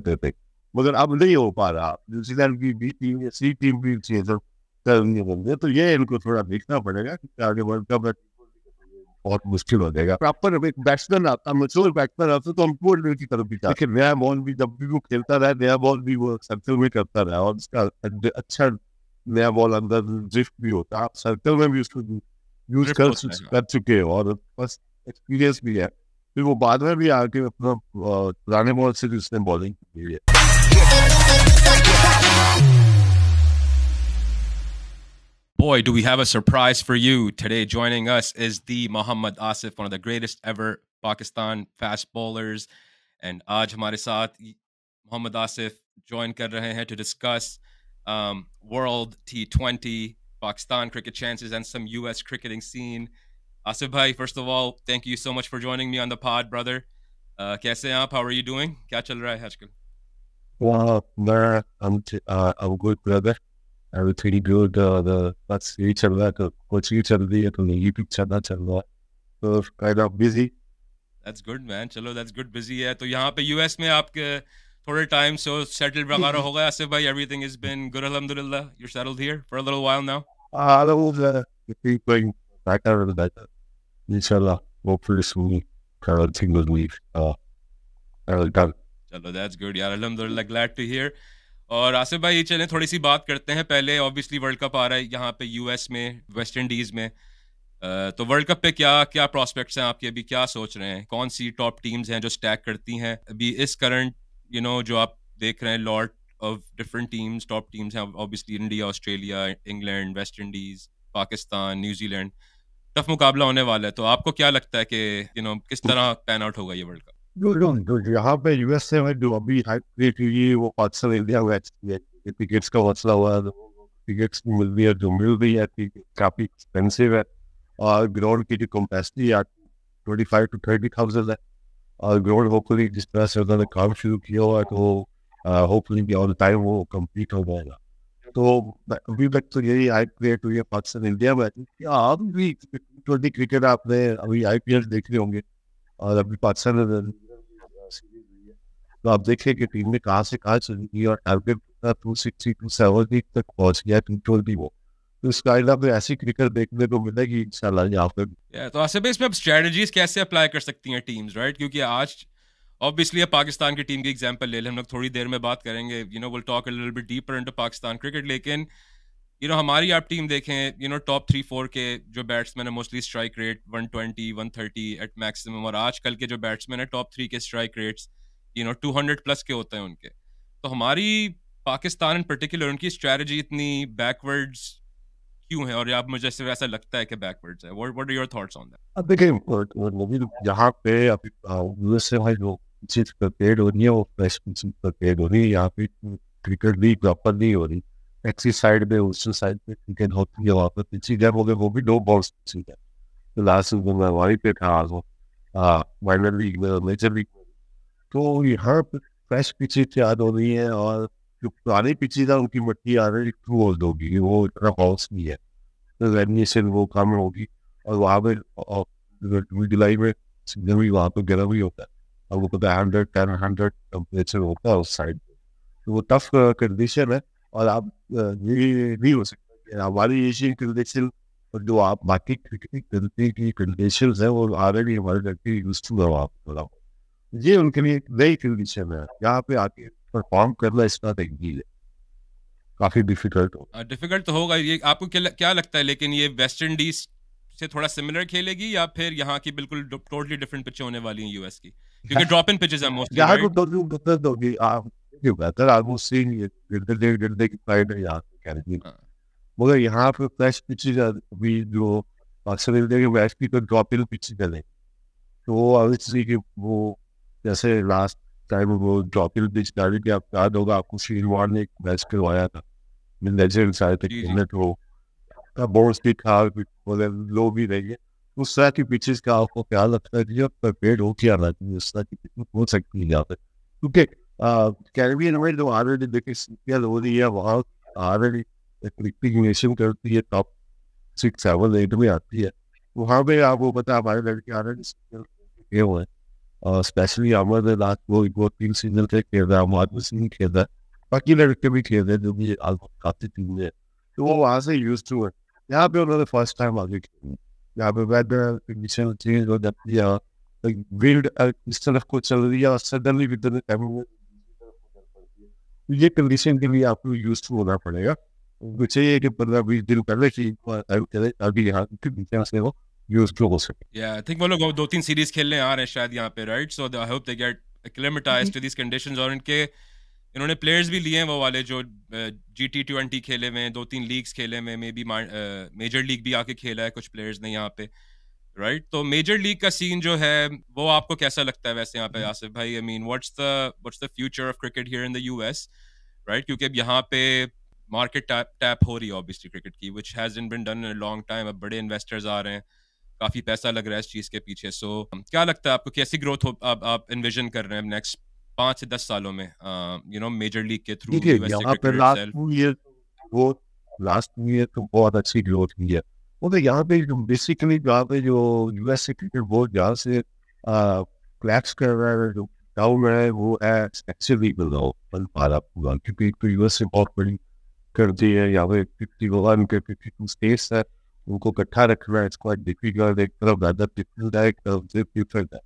करते थे मगर अब नहीं हो पा रहा न्यूजीलैंड की बी टीम या सी टीम भी चाहिए सब करने बंदे तो ये इनको थोड़ा देखना पड़ेगा क्योंकि आगे वर्ल्ड कप बहुत मुश्किल हो जाएगा प्रॉपर एक बैट्समैन आता मशहूर बैट्समैन आता तो हम पूर्ण हमको की तरफ भी लेकिन नया बॉल भी जब भी वो खेलता रहा नया बॉल भी वो सर्कल में करता रहा और उसका अच्छा नया बॉल अंदर ड्रिफ्ट भी होता आप सर्कल में भी उसको यूज कर, कर चुके हो और बस एक्सपीरियंस भी है फिर वो बाद में भी आके अपना पुराने बॉल से उसने बॉलिंग की है Boy, do we have a surprise for you today. Joining us is the Muhammad Asif, one of the greatest ever Pakistan fast bowlers. And aaj hamare saath Muhammad Asif join to discuss um, World T20, Pakistan cricket chances, and some U.S. cricketing scene. Asif first of all, thank you so much for joining me on the pod, brother. Uh, kaise aap? How are you doing? Kya chal raha hai I'm t- uh, I'm good, brother. I'm pretty good. Uh, the that's ये चल रहा The तो कुछ ही चल रही है तो YouTube चलना चल kind of busy. That's good, man. Chalo, that's good. Busy So, here in the US में आपके थोड़े टाइम सो सेटल वगैरह Everything has been good, everything is been good अल्हम्दुलिल्लाह you are settled here for a i while now ah the thing going better and better inshallah इंशाल्लाह hopefully soon everything will be uh, done चलो that's good यार अल्हम्दुलिल्लाह glad to here और आसिफ भाई ये चलें थोड़ी सी बात करते हैं पहले ऑब्वियसली वर्ल्ड कप आ रहा है यहाँ पे यूएस में वेस्ट इंडीज़ में तो वर्ल्ड कप पे क्या क्या प्रॉस्पेक्ट्स हैं आपके अभी क्या सोच रहे हैं कौन सी टॉप टीम्स हैं जो स्टैक करती हैं अभी इस करंट यू नो जो आप देख रहे हैं lot of different teams top teams हैं obviously India Australia England West Indies Pakistan New Zealand tough मुकाबला होने वाला है तो आपको क्या लगता है कि यू नो किस तरह पैन आउट होगा ये वर्ल्ड कप जो जो जो यहाँ पे यूएसए में जो अभी हाइप क्रिएट हुई है वो पाकिस्तान इंडिया मैच है टिकट्स का हौसला हुआ है तो टिकट्स मिल रही है जो मिल रही है काफ़ी एक्सपेंसिव है और ग्राउंड की जो कैपेसिटी है twenty five to thirty thousand है और ग्राउंड होपफुली जिस तरह से उन्होंने काम शुरू किया हुआ है तो होपफुली ऑल टाइम वो कम्प्लीट हो जाएगा तो अभी तक तो यही I P L your parts in India, but भी ट्वेंटी क्रिकेट आपने अभी एल देख रहे होंगे और अभी पाकिस्तान तो आप देखें कि टीम ने कहाँ से कहाँ चली गई और target two sixty to seventy तक पहुँच गया टू ट्वेंटी वो तो इस काइंड ऑफ ऐसी क्रिकेट देखने को मिलेगी इंशाल्लाह यहाँ पे तो आसिफ इसमें स्ट्रेटजीज कैसे अप्लाई कर सकती हैं टीम्स राइट क्योंकि आज ऑब्वियसली अब पाकिस्तान की टीम की एग्जाम्पल ले लें हम लोग थोड़ी देर में बात करेंगे you know will talk little bit deeper into Pakistan cricket लेकिन यू नो हमारी आप टीम देखें you know top three four के जो बैट्समैन है mostly strike rate one twenty one thirty at maximum और आजकल के जो बैट्समैन है टॉप थ्री के strike rates you know two hundred plus के होते हैं उनके तो हमारी पाकिस्तान इन पर्टिकुलर उनकी स्ट्रैटेजी इतनी बैकवर्ड्स क्यों है और आप मुझे सिर्फ ऐसा लगता है कि बैकवर्ड्स है what what are your thoughts on that अब देखिए जहां पे अभी यूएसए भाई लोग चीज हो रही है वो प्लेसमेंट पेड हो रही है यहाँ पे क्रिकेट भी प्रॉपर नहीं हो रही एक्सी साइड पे उस साइड पे क्रिकेट होती है वहाँ पर पिछली गैप हो गए वो भी दो बॉल्स पिछली गैप तो लास्ट में मैं वहीं पे था आज वो माइनर लीग में मेजर लीग में तो यहाँ पर फ्रेश पिचेज तैयार हो रही है और जो पुरानी पिचेज था उनकी मट्टी आ रही टू ओल्ड होगी वो इतना बॉल्स नहीं है तो रेमिनेशन वो कम होगी और वहाँ पर जुलाई में सिग्नल भी वहाँ पर गर्म ही होता है वो पता है हंड्रेड टेन हंड्रेड टेम्परेचर होता है उस साइड पे तो वो टफ कंडीशन uh, है और आप नहीं uh, हो सकते हमारी एशियन कंडीशन और जो आप बाकी कंट्री की कंडीशन है वो भी हमारे कंट्री यूज टू है आप बताओ ये उनके लिए एक नई कंडीशन है यहाँ पे आके परफॉर्म करना इसका तकदील तो है काफी डिफिकल्ट हो डिफिकल्ट हाँ, तो होगा ये आपको क्या, लगता है लेकिन ये वेस्ट इंडीज से थोड़ा सिमिलर खेलेगी या फिर यहाँ की बिल्कुल टोटली डिफरेंट पिचें होने वाली है यूएस की You can drop in pitches are mostly. Yeah, right? I would not do that. I'm I was seeing it seeing it. Did they did they find a yard academy? मगर यहां पे flash pitches अभी जो अक्सर India के match की तो drop in pitches चले तो ऑब्वियसली कि वो जैसे लास्ट टाइम वो ड्रॉप इन पिच डाली आप याद होगा आपको शेरवान ने एक मैच करवाया था मैं लेजेंड तक खेलने तो बोर्ड स्पीड था बोले लो भी रही है उस तरह की पिचेस का आपको ख्याल लगता है जब प्रिपेयर हो क्या रहती उस तरह की हो सकती है यहाँ पे क्योंकि कैरेबियन में जो ऑलरेडी देखिए हो रही है वहाँ ऑलरेडी रिकग्निशन करती है टॉप सिक्स सेवन एट में आती है वहाँ पे आपको पता हमारे लड़के ऑलरेडी हुए हैं और स्पेशली अमर ने लास्ट वो वो तीन सीजन से खेल रहा है अमाद सिंह खेल रहा है बाकी लड़के भी खेल रहे हैं जो भी काफी टीम है तो वो वहाँ से यूज टू है यहाँ पे उन्होंने फर्स्ट टाइम आगे खेल you weather condition change or that the like wind uh, instead of कुछ चल रही suddenly with the everyone ये कंडीशन के लिए आपको यूजफुल होना पड़ेगा उनको चाहिए कि पंद्रह बीस दिन पहले की अभी यहाँ की वो यूजफुल हो सके या आई थिंक वो लोग दो तीन सीरीज खेलने आ रहे हैं शायद यहाँ पे right so I hope they get acclimatise to these conditions और इनके इन्होंने प्लेयर्स भी लिए हैं वो वाले जो जी टी ट्वेंटी खेले हुए हैं दो तीन लीग्स खेले हुए मे बी मेजर लीग भी आके खेला है कुछ प्लेयर्स ने यहाँ पे राइट right? तो मेजर लीग का सीन जो है वो आपको कैसा लगता है वैसे यहाँ पे हम्म। आसिफ भाई I mean what's the what's the future of cricket here in the US right क्योंकि अब यहाँ पे मार्केट टैप हो रही है ऑब्वियसली क्रिकेट की which has been done long time अब बड़े इन्वेस्टर्स आ रहे हैं काफी पैसा लग रहा है इस चीज के पीछे सो so, क्या लगता है आपको कैसी ग्रोथ आप आप इन्विजन कर रहे हैं नेक्स्ट पांच से दस सालों में यू नो मेजर लीग के थ्रू लास्ट ईयर तो बहुत अच्छी ग्रोथ हुई है मतलब यहाँ पे जो बेसिकली यहाँ पे जो यूएस क्रिकेट बोर्ड जहाँ से क्लैक्स कर रहा है जो डाउन रहा है वो है एक्चुअली बताओ बन पा रहा पूरा क्योंकि एक तो से बहुत बड़ी कर दी है यहाँ पे फिफ्टी वन के फिफ्टी टू स्टेट्स है उनको इकट्ठा रख रहा है इट्स डिफिकल्ट एक तरफ ज्यादा डिफरेंट है एक तरफ डिफरेंट है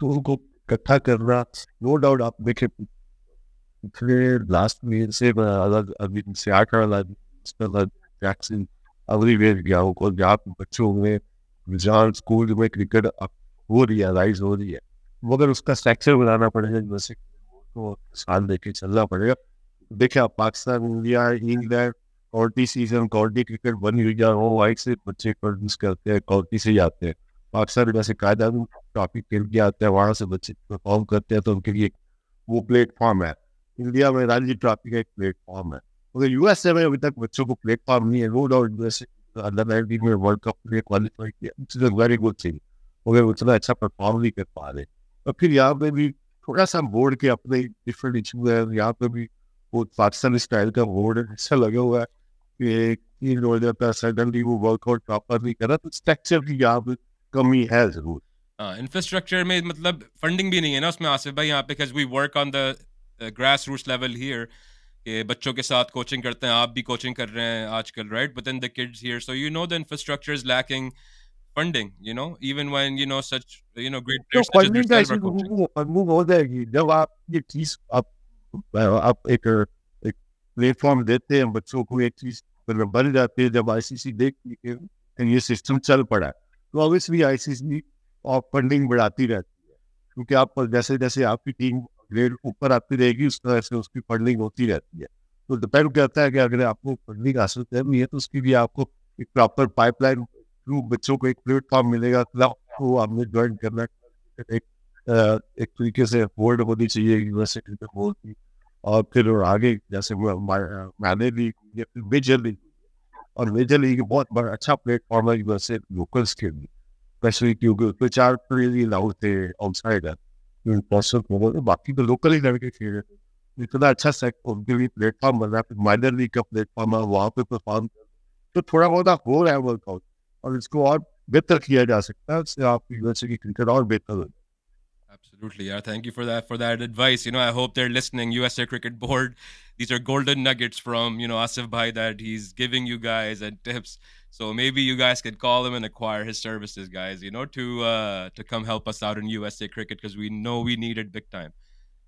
तो उनको इकट्ठा करना नो डाउट आप देखे पिछले लास्ट में से अलग अभी से आठ अलग अलग वैक्सीन वेर गया हो जहाँ बच्चों में जहाँ स्कूल में क्रिकेट अब हो रही है राइज हो रही है मगर उसका स्ट्रक्चर बनाना पड़ेगा जैसे तो साल देखे चलना पड़ेगा देखे आप Pakistan India England county season county cricket बनी बन गया हो वाइट से बच्चे प्रोड्यूस करते हैं काउंटी से जाते हैं पाकिस्तान में वैसे कायदा भी काफ़ी खेल के आते हैं वहाँ से बच्चे परफॉर्म करते हैं तो उनके लिए वो प्लेटफॉर्म है इंडिया में रांची ट्रॉफी का एक प्लेटफॉर्म है मगर यूएसए में अभी तक बच्चों को प्लेटफॉर्म नहीं है no doubt USA under nineteen में वर्ल्ड कप के लिए क्वालिफाई किया वेरी गुड थिंग मगर उतना अच्छा परफॉर्म नहीं कर पा रहे और फिर यहाँ पे भी थोड़ा सा बोर्ड के अपने डिफरेंट इशू है यहाँ पे भी वो पाकिस्तान स्टाइल का बोर्ड ऐसा अच्छा लगा हुआ है कि एक हो जाता है सडनली वो वर्कआउट प्रॉपर नहीं करा तो स्ट्रक्चर भी यहाँ पे कमी है जरूर इंफ्रास्ट्रक्चर हाँ, में मतलब फंडिंग भी नहीं है ना उसमें आसिफ भाई यहाँ पे because we work on the grass root level here के बच्चों के साथ कोचिंग करते हैं आप भी कोचिंग कर रहे हैं आजकल right but in the kids here so you know the infrastructure is lacking funding you know even when you know such you know great players funding move हो जाएगी जब आप ये चीज आप आप एक एक प्लेटफॉर्म देते हैं बच्चों को एक चीज मतलब बन जाती है जब आईसीसी देखती है ये सिस्टम चल पड़ा तो ऑब्वियसली आईसीसी ऑफ फंडिंग बढ़ाती रहती है क्योंकि आप जैसे जैसे आपकी टीम ग्रेड ऊपर आती रहेगी उस तरह से उसकी फंडिंग होती रहती है तो डिपेंड करता है कि अगर आपको फंडिंग हासिल करनी है तो उसके लिए आपको एक प्रॉपर पाइपलाइन थ्रू बच्चों को एक प्लेटफॉर्म मिलेगा क्लब को आपने ज्वाइन करना एक एक तरीके से अफोर्ड होनी चाहिए यूनिवर्सिटी में बोर्ड और फिर और आगे जैसे मैंने लीग या फिर मेजर लीग और मेजर लीग बहुत बड़ा अच्छा प्लेटफॉर्म है वैसे लोकल्स के लिए स्पेशली क्योंकि उसमें चार प्लेयर अलाउड थे आउटसाइडर तो बाकी तो लोकल ही लड़के खेल रहे थे इतना अच्छा सेक्ट उनके लिए प्लेटफॉर्म बन रहा है माइनर लीग का प्लेटफॉर्म है वहाँ पे परफॉर्म तो थोड़ा बहुत हो रहा है वर्कआउट और इसको और बेहतर किया जा सकता है उससे आप यूएसए की क्रिकेट और बेहतर हो Absolutely, yeah. Thank you for that for that advice. You know, I hope they're listening. USA Cricket Board, these are golden nuggets from you know Asif Bhai that he's giving you guys and tips. So maybe you guys could call him and acquire his services, guys. You know to uh, to come help us out in USA cricket because we know we need it big time.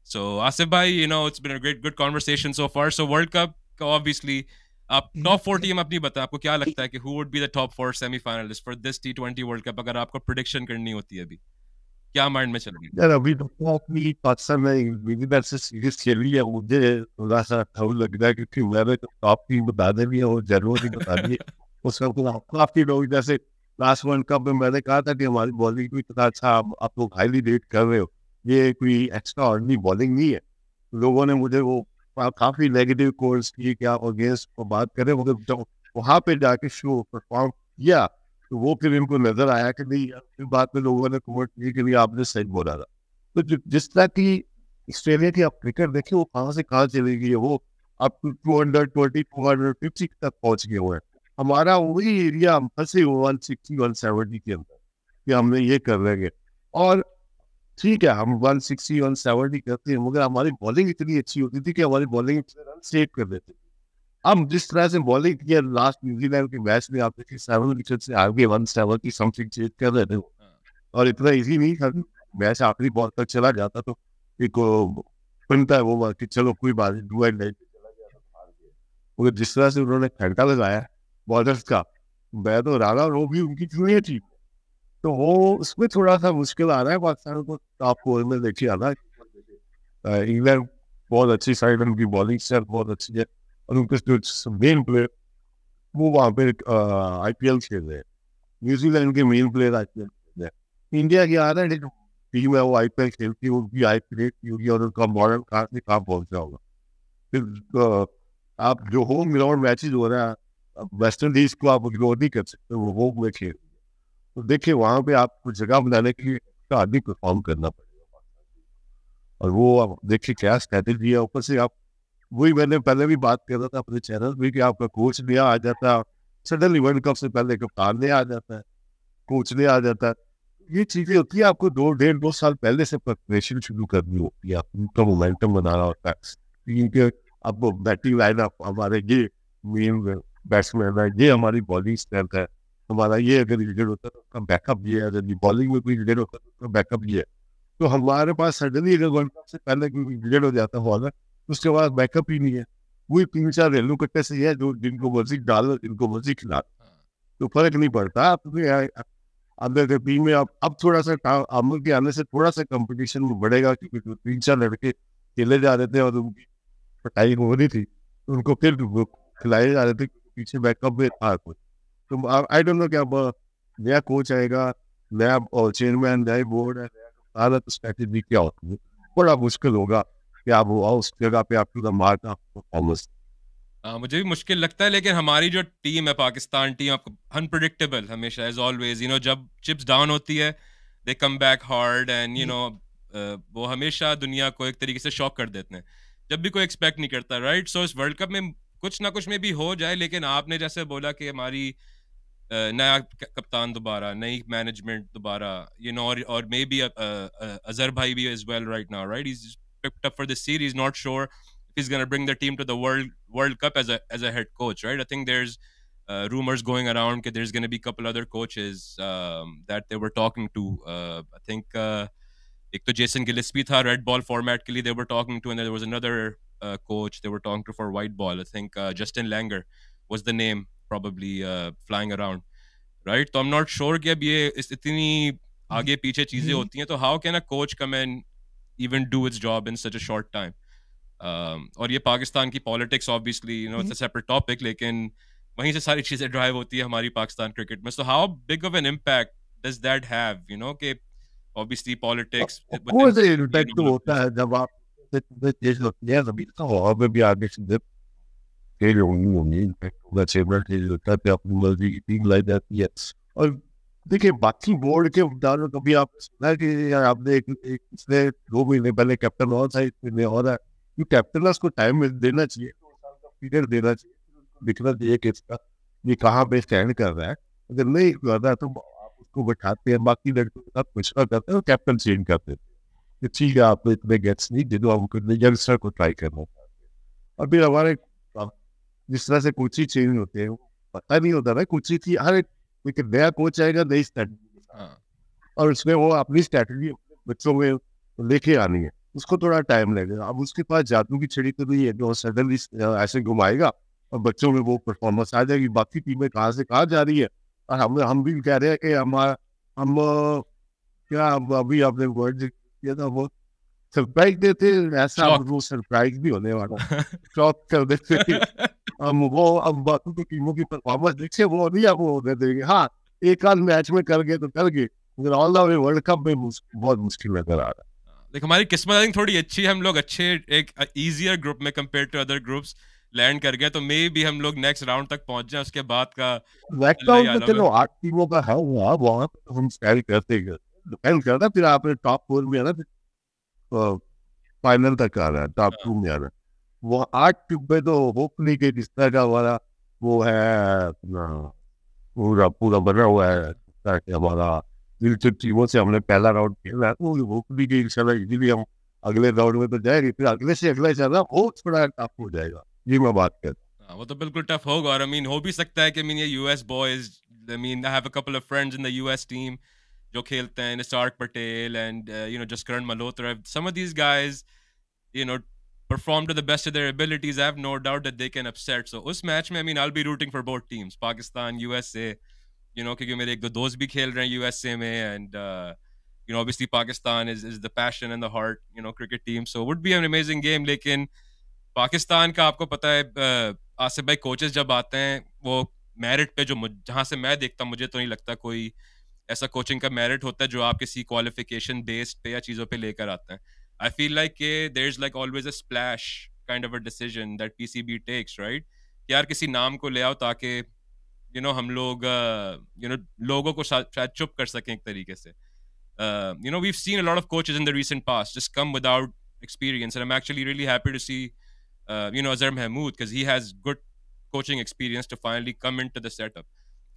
So Asif Bhai, you know it's been a great good conversation so far. So World Cup obviously. आप top four team अपनी बता आपको क्या लगता है कि who would be the top four semifinalist for this T twenty world cup अगर आपको प्रिडिक्शन करनी होती है अभी क्या माइंड में चल रही है काफी लोग जैसे लास्ट वर्ल्ड कप में मैंने कहा था कि हमारी बॉलिंग को इतना अच्छा आप लोग हाईली रेट कर रहे हो ये कोई एक्स्ट्रा ऑर्डनरी बॉलिंग नहीं है लोगों ने मुझे वो काफी नेगेटिव कोर्स किए कि आप अगेंस्ट बात करें मगर पे जाके शो परफॉर्म किया तो वो फिर इनको नजर आया कि नहीं बात में लोगों ने कमेंट किया कि नहीं आपने सही बोला था तो जिस तरह की ऑस्ट्रेलिया की आप क्रिकेट देखिए वो कहाँ से कहाँ चली गई है वो अब two hundred twenty two hundred fifty तक पहुँच गए हुए हैं हमारा वही एरिया हम फंसे हुए वन सिक्सटी वन सेवेंटी के अंदर कि हमने ये कर लेंगे और ठीक है हम वन सिक्सटी वन सेवेंटी करते हैं मगर हमारी बॉलिंग इतनी अच्छी होती थी कि हमारी बॉलिंग रन सेव कर देते अब जिस तरह से बॉलिंग किया लास्ट न्यूजीलैंड के मैच में आप देखिए सेवन विकेट से आगे वन सेवन की समथिंग चेंज कर रहे थे हाँ। और इतना इजी नहीं था मैच आखिरी बॉल तक चला जाता तो एक बनता है वो बात कि चलो कोई बात नहीं डू एंड लाइट मगर जिस तरह से उन्होंने खड़का लगाया बॉलर्स का मैं तो राणा वो भी उनकी जूनियर थी तो वो उसमें थोड़ा सा मुश्किल आ रहा है पाकिस्तान को टॉप फोर में देखिए आना इंग्लैंड बहुत अच्छी साइड है उनकी बॉलिंग स्टाइल बहुत अच्छी है और उनके जो मेन प्लेयर वो वहाँ पे आई पी एल खेल रहे हैं न्यूजीलैंड के main player I P L खेल रहे हैं इंडिया की आ रहा है टीम है वो आई पी एल खेलती है उनकी आई पी एल होगी और उनका मॉडल कहाँ से कहाँ पहुँचा होगा फिर आप जो होम ग्राउंड मैचेज हो रहे हैं वेस्ट इंडीज को आप इग्नोर नहीं कर सकते वो होम में खेल तो देखिए वहाँ पे आपको जगह बनाने के लिए आदमी परफॉर्म करना पड़ेगा और वो आप देखिए क्या स्ट्रैटेजी है ऊपर से आप वही मैंने पहले भी बात कर रहा था अपने चैनल में कि आपका कोच नया आ जाता है सडनली वर्ल्ड कप से पहले कप्तान नया आ जाता है कोच नया आ जाता है ये चीजें होती है आपको दो डेढ़ दो साल पहले से प्रिपरेशन शुरू करनी होती है आपको मोमेंटम बनाना होता है क्योंकि अब बैटिंग लाइन हमारे ये मेन बैट्समैन है ये हमारी बॉलिंग स्ट्रेंथ है हमारा ये अगर रिलेटेड होता है तो उसका बैकअप ये है अगर बॉलिंग में कोई रिलेट होता है तो उसका बैकअप ये है तो हमारे पास सडनली अगर वर्ल्ड कप से पहले कोई हो जाता है उसके बाद बैकअप ही नहीं है वही तीन चार रेलू कट्टे से है जो जिनको मर्जी डाल जिनको मर्जी खिला हाँ। तो फर्क नहीं पड़ता अपने अंदर के टीम में अब अब थोड़ा सा अमल के आने से थोड़ा सा कंपटीशन बढ़ेगा क्योंकि जो तीन चार लड़के खेले जा रहे थे और उनकी पटाई हो रही थी उनको फिर खिलाए जा रहे थे पीछे बैकअप में था कुछ तो आई डोंट नो क्या नया कोच आएगा नया चेयरमैन नया बोर्ड है नया स्ट्रैटेजी तो क्या होती है बड़ा मुश्किल होगा क्या हुआ उस जगह पे आपकी दमार का परफॉर्मेंस आ, मुझे भी मुश्किल लगता है लेकिन हमारी जो टीम है पाकिस्तान टीम आपको अनप्रडिक्टेबल हमेशा एज ऑलवेज यू नो जब चिप्स डाउन होती है they come back hard and you know वो हमेशा दुनिया को एक तरीके से शॉक कर देते हैं जब भी कोई एक्सपेक्ट नहीं करता राइट सो इस वर्ल्ड कप में कुछ ना कुछ में भी हो जाए लेकिन आपने जैसे बोला कि हमारी नया कप्तान दोबारा नई मैनेजमेंट दोबारा यू नो और और मे बी अजहर भाई भी is well right now right is picked up for the series. Not sure if he's going to bring the team to the World World Cup as a as a head coach, right? I think there's uh, rumors going around that there's going to be a couple other coaches um, that they were talking to. Uh, I think uh, to Jason Gillespie tha, red ball format Kelly, they were talking to, and there was another uh, coach they were talking to for white ball. I think Justin Langer was the name probably flying around, right? So I'm not sure if this is so far behind. So how can a coach come in even do its job in such a short time. Um, or Pakistan ki politics, obviously, you know, it's a mm-hmm. separate topic. Like in drive hoti hai hamari Pakistan cricket. Mein. So how big of an impact does that have? You know, ke, obviously politics. Who is the impact. a Let's say, like that. Yes. देखिए बाकी board के उदाहरण कभी आप सुना है कि आपने एक, एक इसने दो महीने पहले कैप्टन और था एक महीने और है क्योंकि कैप्टनर्स को टाइम देना चाहिए पीरियड देना चाहिए दिखना चाहिए कि इसका ये कहाँ पे स्टैंड कर रहा है अगर नहीं कर रहा है तो आप उसको बैठाते हैं बाकी लड़कों के साथ कुछ ना करते हैं और कैप्टन चेंज कर देते ठीक है आपने इतने गेट्स नहीं दे दो हम यंगस्टर तो को ट्राई करना चाहते और फिर हमारे जिस तरह से कोची चेंज होते हैं पता नहीं होता ना कुछ ही थी हर एक लेकिन नया कोच आएगा नई स्ट्रैटेजी हाँ। और उसमें वो अपनी स्ट्रैटेजी बच्चों में लेके आनी है उसको थोड़ा टाइम लगेगा अब उसके पास जादू की छड़ी तो नहीं है जो सडनली ऐसे घुमाएगा और बच्चों में वो परफॉर्मेंस आ जाएगी बाकी टीमें कहाँ से कहाँ जा रही है और हम हम भी कह रहे हैं कि हमारा हम क्या अभी आपने वर्ड किया था वो सरप्राइज देते ऐसा वो सरप्राइज भी होने वाला शॉक कर देते हम वो अब बाकी की तो टीमों की परफॉर्मेंस देखिए वो नहीं अब वो दे देंगे हाँ एक आध मैच में कर गए तो कर गए all the way world cup में बहुत मुश्किल नजर आ रहा है देख हमारी किस्मत आई थोड़ी अच्छी है हम लोग अच्छे एक इजियर ग्रुप में compare to other groups land कर गए तो मे भी हम लोग नेक्स्ट राउंड तक पहुंच जाए उसके बाद का में चलो आठ टीमों का है हाँ, हाँ, वहाँ वहाँ हम स्टैंड करते डिपेंड करता फिर आप टॉप फोर में आना फिर फाइनल तक आ रहा है टॉप टू में आ रहा है वो आठ डिब्बे तो होपली के बिस्तर का हमारा वो है पूरा पूरा बना हुआ है हमारा दिलचस्प टीमों से हमने पहला राउंड खेला है तो वो होपली के इंशाल्लाह इजीली हम अगले राउंड में तो जाएंगे फिर अगले से अगला जाना वो थोड़ा टफ हो जाएगा ये मैं बात करता हूँ हाँ, वो तो बिल्कुल टफ होगा और आई मीन हो भी सकता है कि मीन ये US boys I mean I have a couple of friends in the US team जो खेलते हैं Nisarg Patel and you know Jaskaran Malhotra some of these guys you know perform to the best of their abilities. I have no doubt that they can upset. So उस match में I mean I'll be rooting for both teams, Pakistan, USA. You know क्योंकि मेरे एक दो दोस्त भी खेल रहे हैं USA में and uh, you know obviously Pakistan is is the passion and the heart you know cricket team. So it would be an amazing game. लेकिन पाकिस्तान का आपको पता है uh, आसिफ भाई कोचेस जब आते हैं वो मेरिट पे जो जहाँ से मैं देखता मुझे तो नहीं लगता कोई ऐसा कोचिंग का मेरिट होता है जो आप किसी क्वालिफिकेशन बेस्ड पे या चीज़ों पे लेकर आते हैं I feel like eh, there's like always a splash kind of a decision that PCB takes, right? यार किसी नाम को ले आओ ताकि यू नो हम लोग यू नो लोगों को शायद चुप कर सकें एक तरीके से you know we seen a lot of coaches in the recent past just come without experience. And I'm actually really happy to see, uh, you know, Azhar Mahmood because he has good coaching experience to finally come into the setup.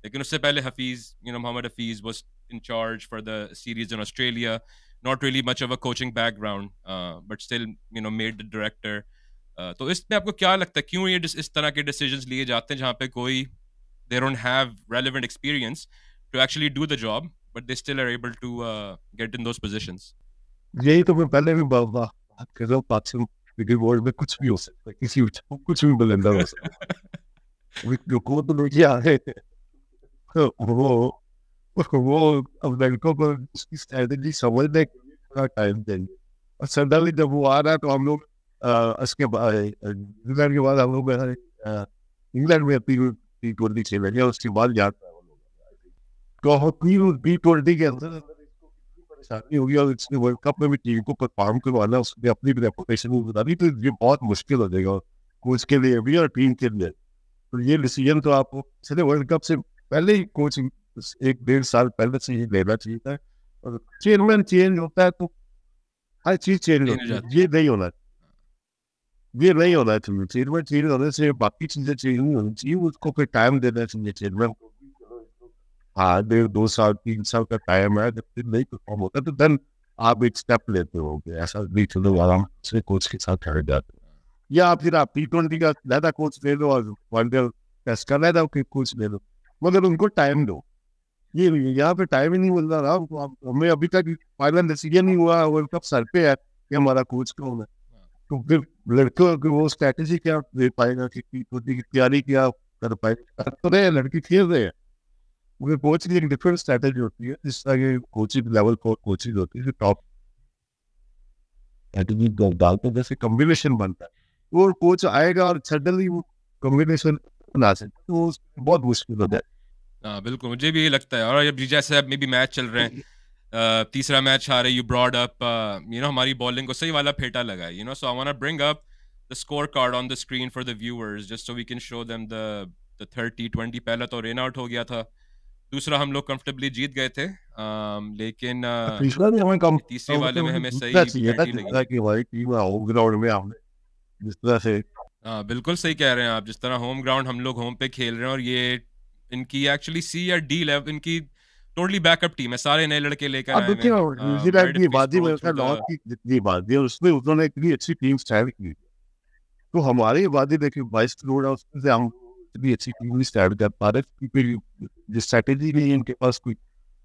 Like, you know, Hafiz, you know, Muhammad Hafiz was in charge for the series in Australia. not really much of a coaching background, uh, but still, you know, made the director. Uh, तो इसमें आपको क्या लगता है क्यों ये इस तरह के डिसीजंस लिए जाते हैं जहाँ पे कोई they don't have relevant experience to actually do the job but they still are able to get in those positions यही तो मैं पहले भी बोला कि जो पाकिस्तान क्रिकेट बोर्ड में कुछ भी हो सकता है किसी को कुछ भी बुलंदा हो सकता है जो को तो लोग यहाँ है वो उसको वो बैंकों को उसकी स्ट्रैटेजी समझने का टाइम देंगे और सडनली जब वो आ रहा है तो हम लोग उसके बाद के बाद हम लोग इंग्लैंड में टी ट्वेंटी खेलेंगे उसके बाद जाता है तो टी ट्वेंटी के अंदर परेशानी होगी और इसने वर्ल्ड कप में भी टीम को परफॉर्म करवाना उसने अपनी भी रेपुटेशन को दी तो ये बहुत मुश्किल हो जाएगा कोच के लिए भी और टीम के लिए तो ये डिसीजन तो आपको चले वर्ल्ड कप से पहले ही कोचिंग एक डेढ़ साल पहले से ही लेना चाहिए था और चेयरमैन चेंज होता है तो हर चीज चेंज होती है ये नहीं होना ये नहीं होना चाहिए चेयरमैन चेंज होने से बाकी चीजें चेंज नहीं होनी चाहिए उसको फिर टाइम देना चाहिए चेयरमैन हाँ डेढ़ दो साल तीन साल का टाइम है जब फिर नहीं परफॉर्म होता तो देन आप एक स्टेप लेते हो ऐसा नहीं चलो आराम से कोच के साथ खड़े जाते या फिर आप टी ट्वेंटी का ज्यादा कोच ले लो और वन टेस्ट का ज्यादा कोच ले लो मगर उनको टाइम दो ये यहाँ पे टाइम ही नहीं मिल रहा हमें अभी तक फाइनल डिसीजन नहीं हुआ है वर्ल्ड कप सर पे है कि हमारा कोच कौन है तो फिर लड़कों की वो स्ट्रैटेजी क्या दे पाएगा कि तैयारी क्या कर पाएगा तो रहे लड़के खेल रहे हैं मुझे कोच की एक डिफरेंट स्ट्रैटेजी होती है जिस तरह कोचिंग लेवल पर कोचिंग होती है टॉप डालते जैसे कॉम्बिनेशन बनता है और कोच आएगा और सडनली वो कॉम्बिनेशन बना सकते तो बहुत मुश्किल हो जाए हाँ बिल्कुल मुझे भी ये लगता है और अब जैसे अब मे भी मैच चल रहे हैं uh, तीसरा मैच आ हारे you brought up you know हमारी बॉलिंग को सही वाला फेटा लगा you know so I want to bring up the score card on the screen for the viewers just so we can show them the the third T twenty पहला तो rain out हो गया था दूसरा हम लोग कंफर्टेबली जीत गए थे um, लेकिन uh, तीसरे वाले में हमें सही हाँ बिल्कुल सही कह रहे हैं आप जिस तरह होम ग्राउंड हम लोग होम पे खेल रहे हैं और ये इनकी एक्चुअली सी या डी लेवल इनकी टोटली बैकअप टीम है सारे नए लड़के लेकर आए हैं न्यूजीलैंड हाँ, की बाजी में उसका लॉर्ड की जितनी बाजी है उसमें उन्होंने इतनी अच्छी टीम स्टैंड की तो हमारे वादी देखिए बाईस करोड़ है उसमें से हम इतनी अच्छी टीम नहीं स्टैंड कर पा रहे क्योंकि स्ट्रैटेजी नहीं है इनके पास कोई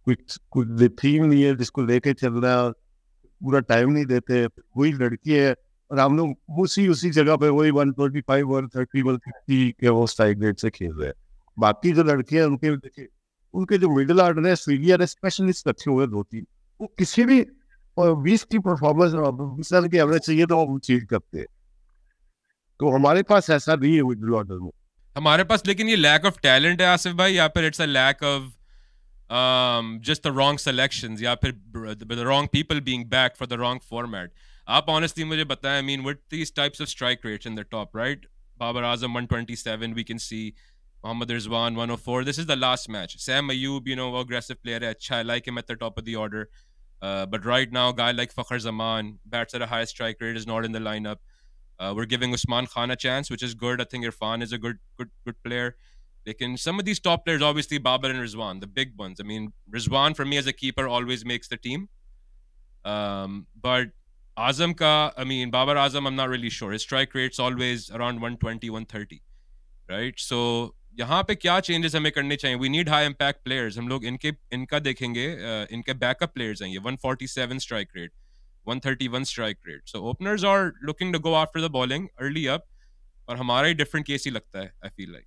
कोई कोई थीम नहीं है जिसको लेके चल रहा है पूरा टाइम नहीं देते वही लड़की है और हम लोग उसी उसी जगह पे वही one twenty five one thirty one fifty के वो स्ट्राइक रेट से खेल रहे हैं बाकी जो लड़कियां उनके देखिए उनके जो मिडिल आर्डर है सीनियर स्पेशलिस्ट रखे हुए दो तीन वो किसी भी बीस की परफॉर्मेंस मिसाल की एवरेज चाहिए तो हम चीज करते हैं तो हमारे पास ऐसा नहीं है मिडिल ऑर्डर में हमारे पास लेकिन ये लैक ऑफ टैलेंट है आसिफ भाई या फिर it's a lack of just the wrong selections या फिर the wrong people being back for the wrong format आप ऑनेस्टली मुझे बताएं I mean what these types of strike rates in the top right Babar Azam 127 we can see Mohammad Rizwan, 104. This is the last match. Sam Ayub, you know, aggressive player. I like him at the top of the order. Uh, but right now, guy like Fakhar Zaman bats at a high strike rate, is not in the lineup. Uh, we're giving Usman Khan a chance, which is good. I think Irfan is a good, good, good player. They can some of these top players, obviously Babar and Rizwan, the big ones. I mean, Rizwan for me as a keeper always makes the team. Um, but Azam ka, I mean, Babar Azam, I'm not really sure. His strike rate's always around 120, 130, right? So यहाँ पे क्या changes हमें करने चाहिए we need high impact players हम लोग इनके इनका देखेंगे इनके बैकअप प्लेयर्स हैं ये 147 strike rate 131 strike rate so openers are looking to go after the bowling early up और हमारा ही डिफरेंट केस ही लगता है आई फील लाइक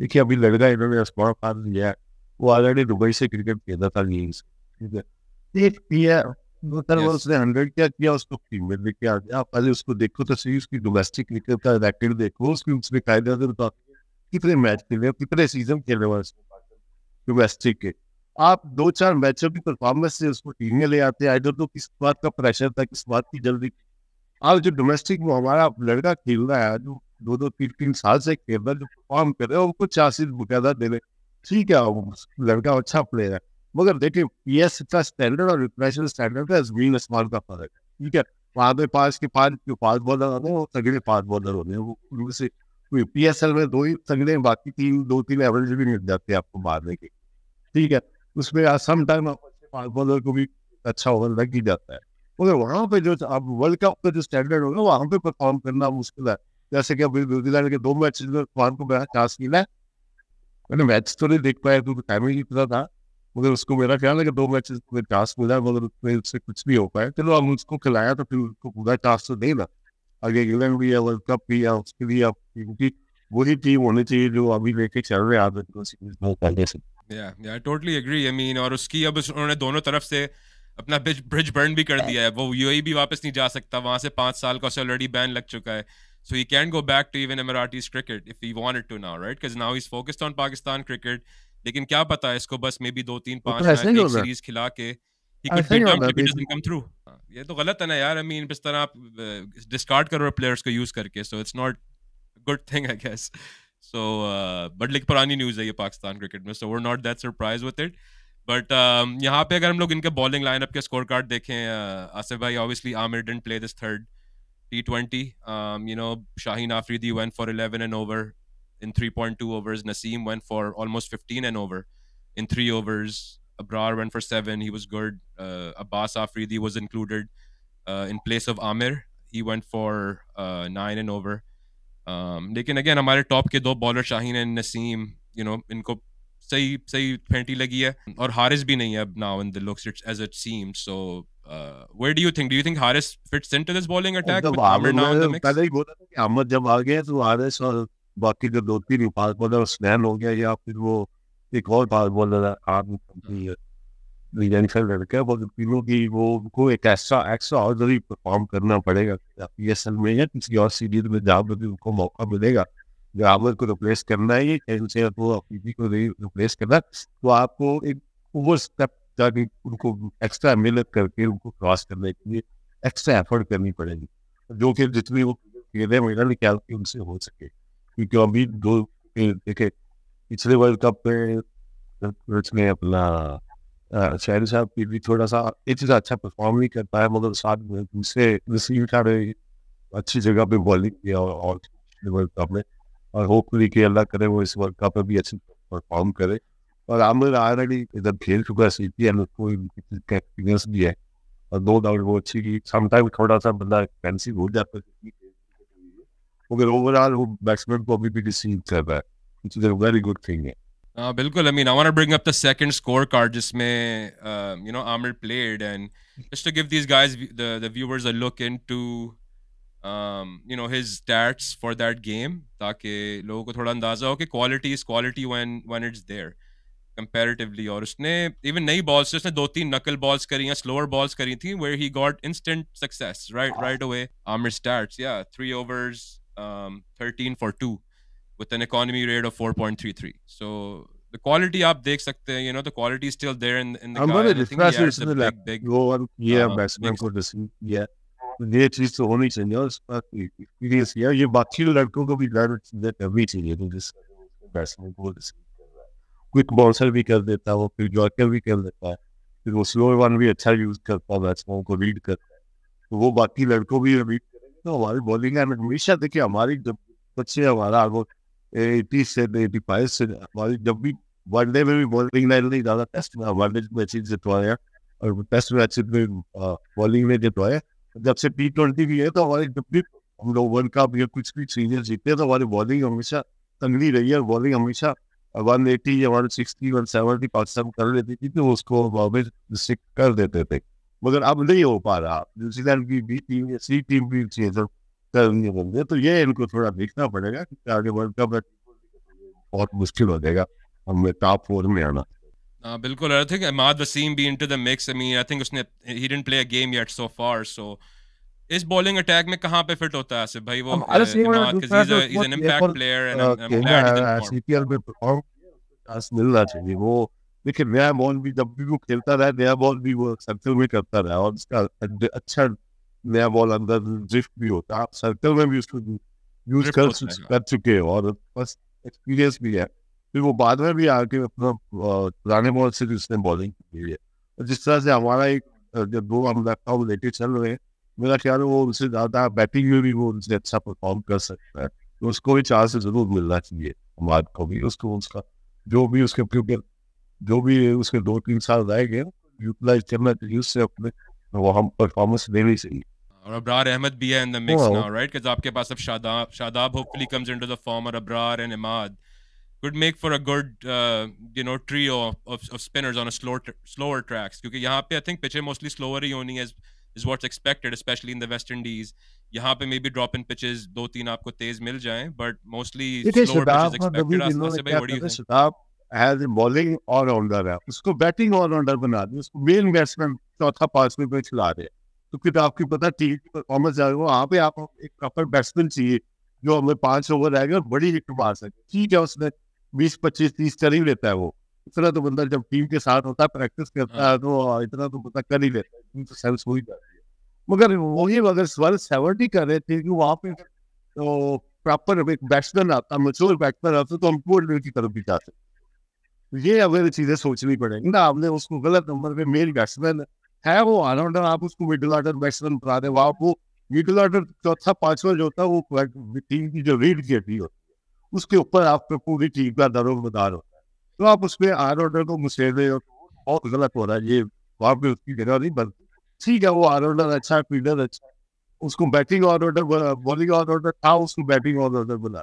देखिए अभी लड़का इन्होंने अस्मार खान लिया वो ऑलरेडी दुबई से क्रिकेट खेला था लीग्स ठीक है देख मतलब उसने किया उसको देखो तो सही उसकी डोमेस्टिक क्रिकेट का रैकेट देखो उसकी उसने कायदा कितने मैच खेले हो कितने सीजन खेले हो डोमेस्टिक के आप दो चार मैचों की परफॉर्मेंस से उसको टीम में ले आते हैं आई तो किस बात का प्रेशर था किस बात की जल्दी आप जो डोमेस्टिक में हमारा लड़का खेल रहा है जो दो दो तीन तीन साल से खेल रहा है जो परफॉर्म कर रहे हैं उनको चांसेस मुकैदा दे रहे ठीक है लड़का अच्छा प्लेयर है मगर देखिए पी एस का स्टैंडर्ड और इंटरनेशनल स्टैंडर्ड का जमीन आसमान का फर्क है ठीक है वहाँ पे पास के पास जो पाँच बॉलर आते हैं वो तगड़े पाँच बॉलर होते हैं वो उनमें से पी एस एल में दो ही तगड़े बाकी तीन दो तीन एवरेज भी मिल जाते हैं आपको मारने के ठीक है उसमें सम टाइम फास्ट बॉलर को भी अच्छा ओवर लग ही जाता है मगर वहाँ पे जो आप वर्ल्ड कप का जो स्टैंडर्ड होगा वहाँ पे परफॉर्म करना मुश्किल है जैसे कि अभी न्यूजीलैंड के दो मैच में फॉर्म को मेरा चांस मिला मैंने मैच तो नहीं देख पाया क्योंकि तो टाइम ही इतना था मगर उसको मेरा ख्याल है कि दो मैच में चांस मिला मगर उससे कुछ भी हो पाया चलो हम उसको खिलाया तो फिर उसको पूरा चांस तो देना आगे इंग्लैंड भी है वर्ल्ड कप भी है उसके लिए आप क्योंकि वही टीम होनी चाहिए जो अभी लेके चल रहे आज पहले से या या टोटली एग्री आई मीन और उसकी अब उन्होंने दोनों तरफ से अपना ब्रिज ब्रिज बर्न भी कर दिया है वो यूएई e भी वापस नहीं जा सकता वहां से पांच साल का उसे ऑलरेडी बैन लग चुका है so he can go back to even Emiratis cricket if he wanted to now, right? Because now is focused on Pakistan cricket लेकिन क्या पता है इसको बस मे बी दो तीन तो पांच सीरीज खिला के he could beat them if he doesn't ये तो गलत है ना यार आई मीन इस तरह आप डिस्कार्ड करो प्लेयर्स को यूज़ करके so it's not good thing I guess so but like पुरानी न्यूज़ है ये पाकिस्तान क्रिकेट में so we're not that surprise with it but यहाँ पे अगर हम लोग इनके बॉलिंग लाइनअप के स्कोर कार्ड देखें आसिफ भाई obviously Amir didn't play this third T twenty you know Shaheen Afridi one for eleven and over in three point two overs. Naseem one for almost fifteen and over in three overs Abrar went for seven. He was good. Uh, Abbas Afridi was included uh, in place of Amir. He went for uh, nine and over. Um, again, our top top के दो bowler Shaheen and Naseem you know इनको सही सही Fenty लगी है और हारिस भी नहीं है अब now in the looks it's uh, where do you think? Do you think Harris fits into this bowling attack oh, with Amir now in the mix? पहले ही बोला था कि अहमद जब आ गए तो हारिस और बाकी जो दो तीन उपास पर स्नैन हो गया या फिर वो एक और बात हाँ। बोल रहा आर्म की वो को एक एक्स्ट्रा परफॉर्म करना पड़ेगा पी एस एल में या किसी और सीरीज में भी उनको मौका मिलेगा जो को रिप्लेस करना है को को रिप्लेस करना तो आपको एक ओवर स्टेप जाके उनको एक्स्ट्रा मेहनत करके उनको क्रॉस करने के लिए एक्स्ट्रा एफर्ट करनी पड़ेगी जो कि जितनी वो खेल है मेरा ख्याल उनसे हो सके क्योंकि अभी दो देखे पिछले वर्ल्ड कप में उसने अपना शहर साहब फिर भी थोड़ा सा एक चीज अच्छा परफॉर्म भी कर पाया मगर साथ में दूसरे रिसीव उठा रहे अच्छी जगह पे बॉलिंग किया और पिछले वर्ल्ड कप में और होपफुली कि अल्लाह करे वो इस वर्ल्ड कप में भी अच्छी परफॉर्म करे और आमिर आलरेडी इधर खेल चुका है सी पी एल उसको एक्सपीरियंस भी है और नो डाउट वो अच्छी की समटाइम थोड़ा सा बंदा एक्सपेंसिव हो जाता है मगर ओवरऑल वो बैट्समैन को अभी भी रिसीव कर रहा है which is a very good thing. Uh, bilkul. I mean, I want to bring up the second scorecard, just may um, you know Amir played, and just to give these guys the the viewers a look into um, you know his stats for that game, ताकि लोगों को थोड़ा अंदाजा हो कि quality is quality when when it's there comparatively. और उसने even नई balls उसने दो तीन knuckle balls करी या slower balls करी थी where he got instant success right right away. Amir stats, yeah, three overs, um, 13 for two with an economy rate of 4.33. So the quality up, you know the quality is still there in, in the. I'm going to discuss this in the lab. Big, yeah, uh, best man for this. Yeah. That is the only thing else, but it is yeah. You but you like to be learned that everything you know this investment go this quick bouncer we can देता वो फिर joker भी कर देता है फिर वो slow one भी अच्छा यूज कर पाता है बैट्समैन को रीड कर तो वो बाकी लड़कों भी रीड करेंगे तो हमारी बॉलिंग है हमेशा देखिए हमारी बच्चे हमारा आगे एटी से एटी फाइव से हमारी जब भी वनडे में भी बॉलिंग लाइन नहीं ज्यादा टेस्ट में वनडे में अच्छी जितवाया और टेस्ट में बॉलिंग में जितवाया जब से टी ट्वेंटी भी है तो हमारे जब भी हम लोग वर्ल्ड कप या कुछ भी सीनियर जीते हैं तो हमारी बॉलिंग हमेशा तंगड़ी रही है बॉलिंग हमेशा वन एटी या one sixty one seventy Pakistan कर लेती थी तो उसको बॉबे कर देते थे मगर अब नहीं हो पा रहा न्यूजीलैंड की बी टीम सी टीम भी करनी बंदे तो ये इनको थोड़ा देखना पड़ेगा कि आगे वर्ल्ड कप बहुत मुश्किल हो जाएगा हमें टॉप फोर में आना Uh, बिल्कुल आई थिंक अहमद वसीम भी into the mix I mean I think उसने ही didn't play a game yet so far so इस बॉलिंग अटैक में कहां पे फिट होता है आसिफ भाई वो Imad cuz is a he's an impact player and I'm glad he's in CPL में परफॉर्म आस चांस मिलना चाहिए वो देखिए नया बॉल भी जब भी वो खेलता रहा नया बॉल भी वो सर्कल में करता रहा और उसका अच्छा नया बॉल अंदर ड्रिफ्ट भी होता है आप सर्कल में भी उसको यूज कर, चुके हो और बस एक्सपीरियंस भी है फिर वो बाद में भी आके अपना पुराने बॉल से उसने बॉलिंग की है और जिस तरह से हमारा एक जब दो हम लैपटॉप लेके चल रहे हैं मेरा ख्याल है वो उनसे ज़्यादा बैटिंग में भी वो उनसे अच्छा परफॉर्म कर सकता है तो उसको भी चांस जरूर मिलना चाहिए हमारे को भी उसको उसका जो भी उसके क्योंकि जो भी उसके दो तीन साल रह गए यूटिलाइज करना चाहिए उससे अपने वो हम परफॉर्मेंस देनी चाहिए और Abrar Ahmed भी है in the mix oh. now, right? Because आपके पास अब Shadab, Shadab hopefully comes into the form, or Abrar and Imad could make for a good, uh, you know, trio of, of, of spinners on a slow slower tracks. क्योंकि यहाँ पे I think pitches mostly slower ही होनी है is, is what's expected, especially in the West Indies. यहाँ पे maybe drop in pitches दो तीन आपको तेज मिल जाएं, but mostly it slower pitches expected. आसपास भाई, what do you think? Shadab as a bowling all rounder है, उसको batting all rounder बना दिया, उसको main batsman चौथा पांचवें पे खिला रहे हैं. तो क्योंकि आपकी पता टीम की परफॉर्मेंस वहाँ पे आप एक प्रॉपर बैट्समैन चाहिए जो हमें पांच ओवर आएगा और बड़ी हिट मार सके ठीक है उसमें बीस पच्चीस तीस कर ही लेता है वो इतना तो बंदा जब टीम के साथ होता है प्रैक्टिस करता हाँ। है तो हाँ, इतना तो बंदा कर ही लेता है मगर वही अगर स्वर सेवेंटी कर रहे थे कि तो वहाँ पे तो प्रॉपर एक बैट्समैन आता मच्योर बैट्समैन आता तो हम टू की तरफ भी जा सकते ये अगर चीजें सोचनी पड़ेंगी ना आपने उसको गलत नंबर पे मेल बैट्समैन है है वो ऑलराउंडर आप उसको मिडिल ऑर्डर बैट्समैन बना दें आपको मिडिल ऑर्डर चौथा पांचवा जो होता है वो टीम की जो रीड थियटी होती है उसके ऊपर आप पूरी टीम का दरोमदार होता है तो आप उसमें आर ऑर्डर को मुसे बहुत गलत हो रहा है ये वहां पर उसकी जगह नहीं बनती ठीक है वो आर ऑर्डर अच्छा है फील्डर अच्छा उसको batting all order bowling all order था उसको बैटिंग ऑल ऑर्डर बना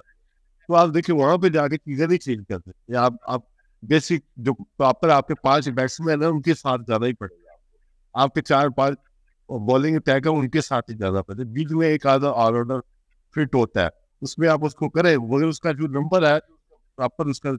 तो आप देखिए वहां पर जाके चीजें नहीं चेंज करते आप आप बेसिक जो प्रॉपर आपके पांच बैट्समैन है उनके साथ जाना ही पड़ेगा आपके चार पांच बॉलिंग अटैक है उनके साथ ही ज्यादा पड़ते बीच में एक आधा ऑलराउंडर फिट होता है उसमें आप उसको करें मगर उसका जो नंबर है प्रॉपर उसका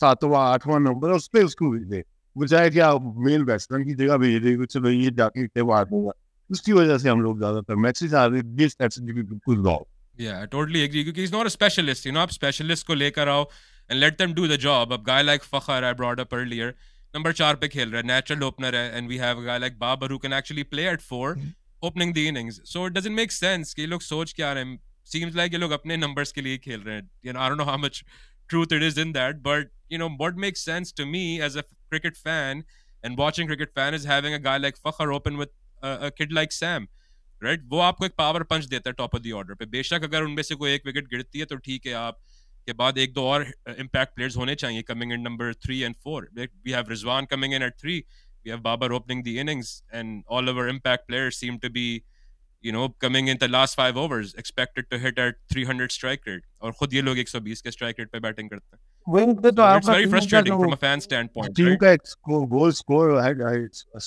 सातवां आठवां नंबर है उस पर उसको भेज दें बजाय कि आप मेल बैट्समैन की जगह भेज दें चलो ये जाके इतने मार दूंगा उसकी वजह से हम लोग ज्यादातर मैचेस आ रहे दिस एब्सोल्युटली बिल्कुल लॉ Yeah, I totally agree. Because he's not a specialist, you know. Specialist को लेकर आओ and let them do the job. A guy like Fakhar, I brought up earlier, number चार पे खेल रहा है नेचुरल ओपनर है and we have guy like Babar who can actually play at four opening the innings so it doesn't make sense कि ये लोग सोच क्या रहे हैं सीम्स लाइक ये लोग अपने नंबर्स के लिए खेल रहे हैं you know I don't know how much truth it is in that but you know what makes sense to me as a cricket fan and watching cricket fan is having a guy like Fakhar open with a kid like Saim right वो आपको एक power पंच देता है top of the order पे बेशक अगर उनमें से कोई एक विकेट गिरती है तो ठीक है आप के बाद एक दो और इम्पैक्ट प्लेयर्स होने चाहिए coming in number three and four we have Rizwan coming in at three we have Babar opening the innings and all over impact players seem to be you know coming in the last five overs expected to hit at 300 strike rate और खुद ये लोग 120 के strike rate पे batting करते हैं wing पे तो आपका very frustrating from a fan standpoint team का एक स्कोर गोल स्कोर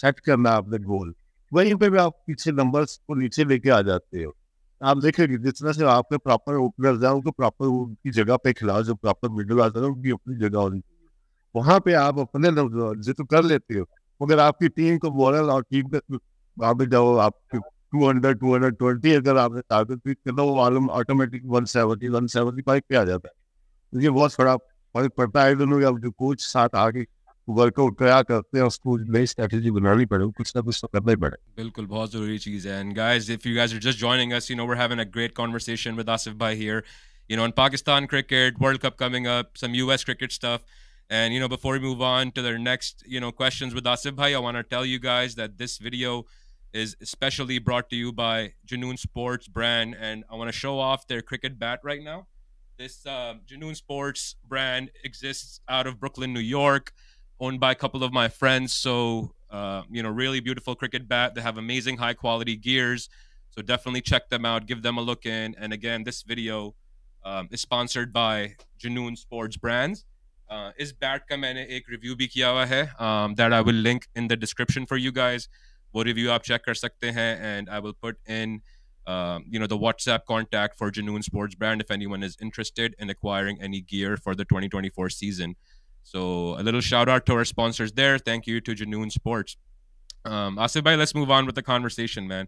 सेट करना आपने गोल वहीं पे भी आप पीछे नंबर्स को नीचे लेके आ जाते हो आप देखेंगे तरह से आपके प्रॉपर ओपनर हैं उनको प्रॉपर उनकी जगह पे खिलाओ जो प्रॉपर मिडल आता है उनकी अपनी जगह होनी चाहिए वहां पे आप अपने जिद कर लेते हो मगर आपकी टीम को मॉरल और टीम का आप जाओ आप two hundred two hundred twenty अगर आपने टारगेट बीट करना वो मालूम automatic one seventy one seventy five पे आ जाता है ये बहुत बड़ा फर्क पड़ता है दोनों जो कोच साथ आके वर्कआउट क्या करते हैं उसको नई स्ट्रेटजी बनानी पड़ेगी कुछ ना कुछ तो करना ही पड़ेगा बिल्कुल बहुत जरूरी चीज है and guys if you guys are just joining us you know we are having a great conversation with Asif भाई here you know, on Pakistan cricket, World Cup coming up, some US cricket stuff. And, you know, before we move on to their next, you know, questions with Asif Bhai, I want to tell you guys that this video is especially brought to you by Janoon Sports brand. And I want to show off their cricket bat right now. This uh, Janoon Sports brand exists out of Brooklyn, New York owned by a couple of my friends. So, uh, you know, really beautiful cricket bat. They have amazing high quality gears. So definitely check them out. Give them a look in. And again, this video um, is sponsored by Janoon Sports Brands. Uh, bat bat का मैंने एक review भी किया हुआ है that I will link in the description for you guys. वो review आप check कर सकते हैं and I will put in um, you know the WhatsApp contact for Janoon Sports Brand if anyone is interested in acquiring any gear for the 2024 season. So a little shout out to our sponsors there. Thank you to Janoon Sports. Um, Asif bhai, let's move on with the conversation, man.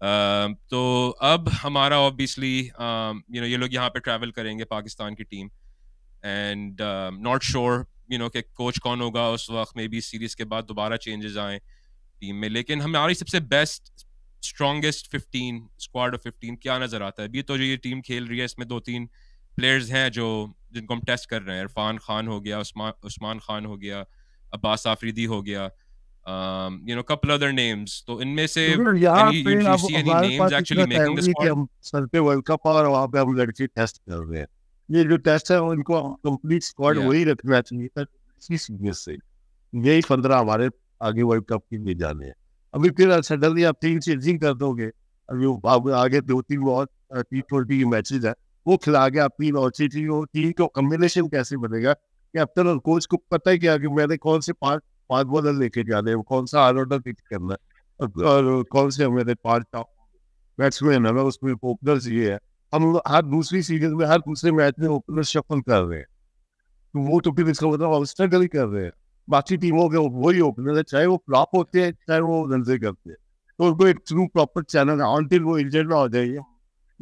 Um, तो अब हमारा obviously you know ये लोग यहाँ पे travel करेंगे पाकिस्तान की team and not sure you know कि कोच कौन होगा उस वक्त मे बी सीरीज के बाद दोबारा चेंजेस आए टीम में लेकिन हमारी सबसे best strongest fifteen squad of 15 क्या नज़र आता है अभी तो जो ये टीम खेल रही है इसमें दो तीन प्लेयर्स हैं जो जिनको हम टेस्ट कर रहे हैं इरफान खान हो गया उस्मान उस्मान खान हो गया अब्बास आफरीदी हो गया you know couple other names तो इनमें से ये जो टेस्ट है उनको कंप्लीट स्क्वाड वही रखना चाहिए से यही पंद्रह हमारे आगे वर्ल्ड कप के लिए जाने हैं अभी फिर सडनली आप टीम चेंजिंग कर दोगे अभी आगे दो तीन बहुत टी ट्वेंटी के मैचेज है वो खिला गया अपनी लॉची और टीम का कम्बिनेशन कैसे बनेगा कैप्टन और कोच को पता ही क्या कि मैंने कौन से पांच पांच बॉलर लेके जाने हैं कौन सा ऑर्डर पिक करना है और कौन से मेरे पांच टॉप बैट्समैन है उसमें ओपनर्स ये है हम हर दूसरी सीरीज में हर दूसरे मैच में ओपनर शफल कर रहे हैं तो वो तो फिर इसका मतलब हम स्ट्रगल ही कर रहे हैं बाकी टीमों के वही ओपनर है चाहे वो फ्लॉप होते हैं चाहे वो रनजे करते हैं तो उनको एक थ्रू प्रॉपर चैनल ऑनटिल वो इंजर्ड ना हो जाए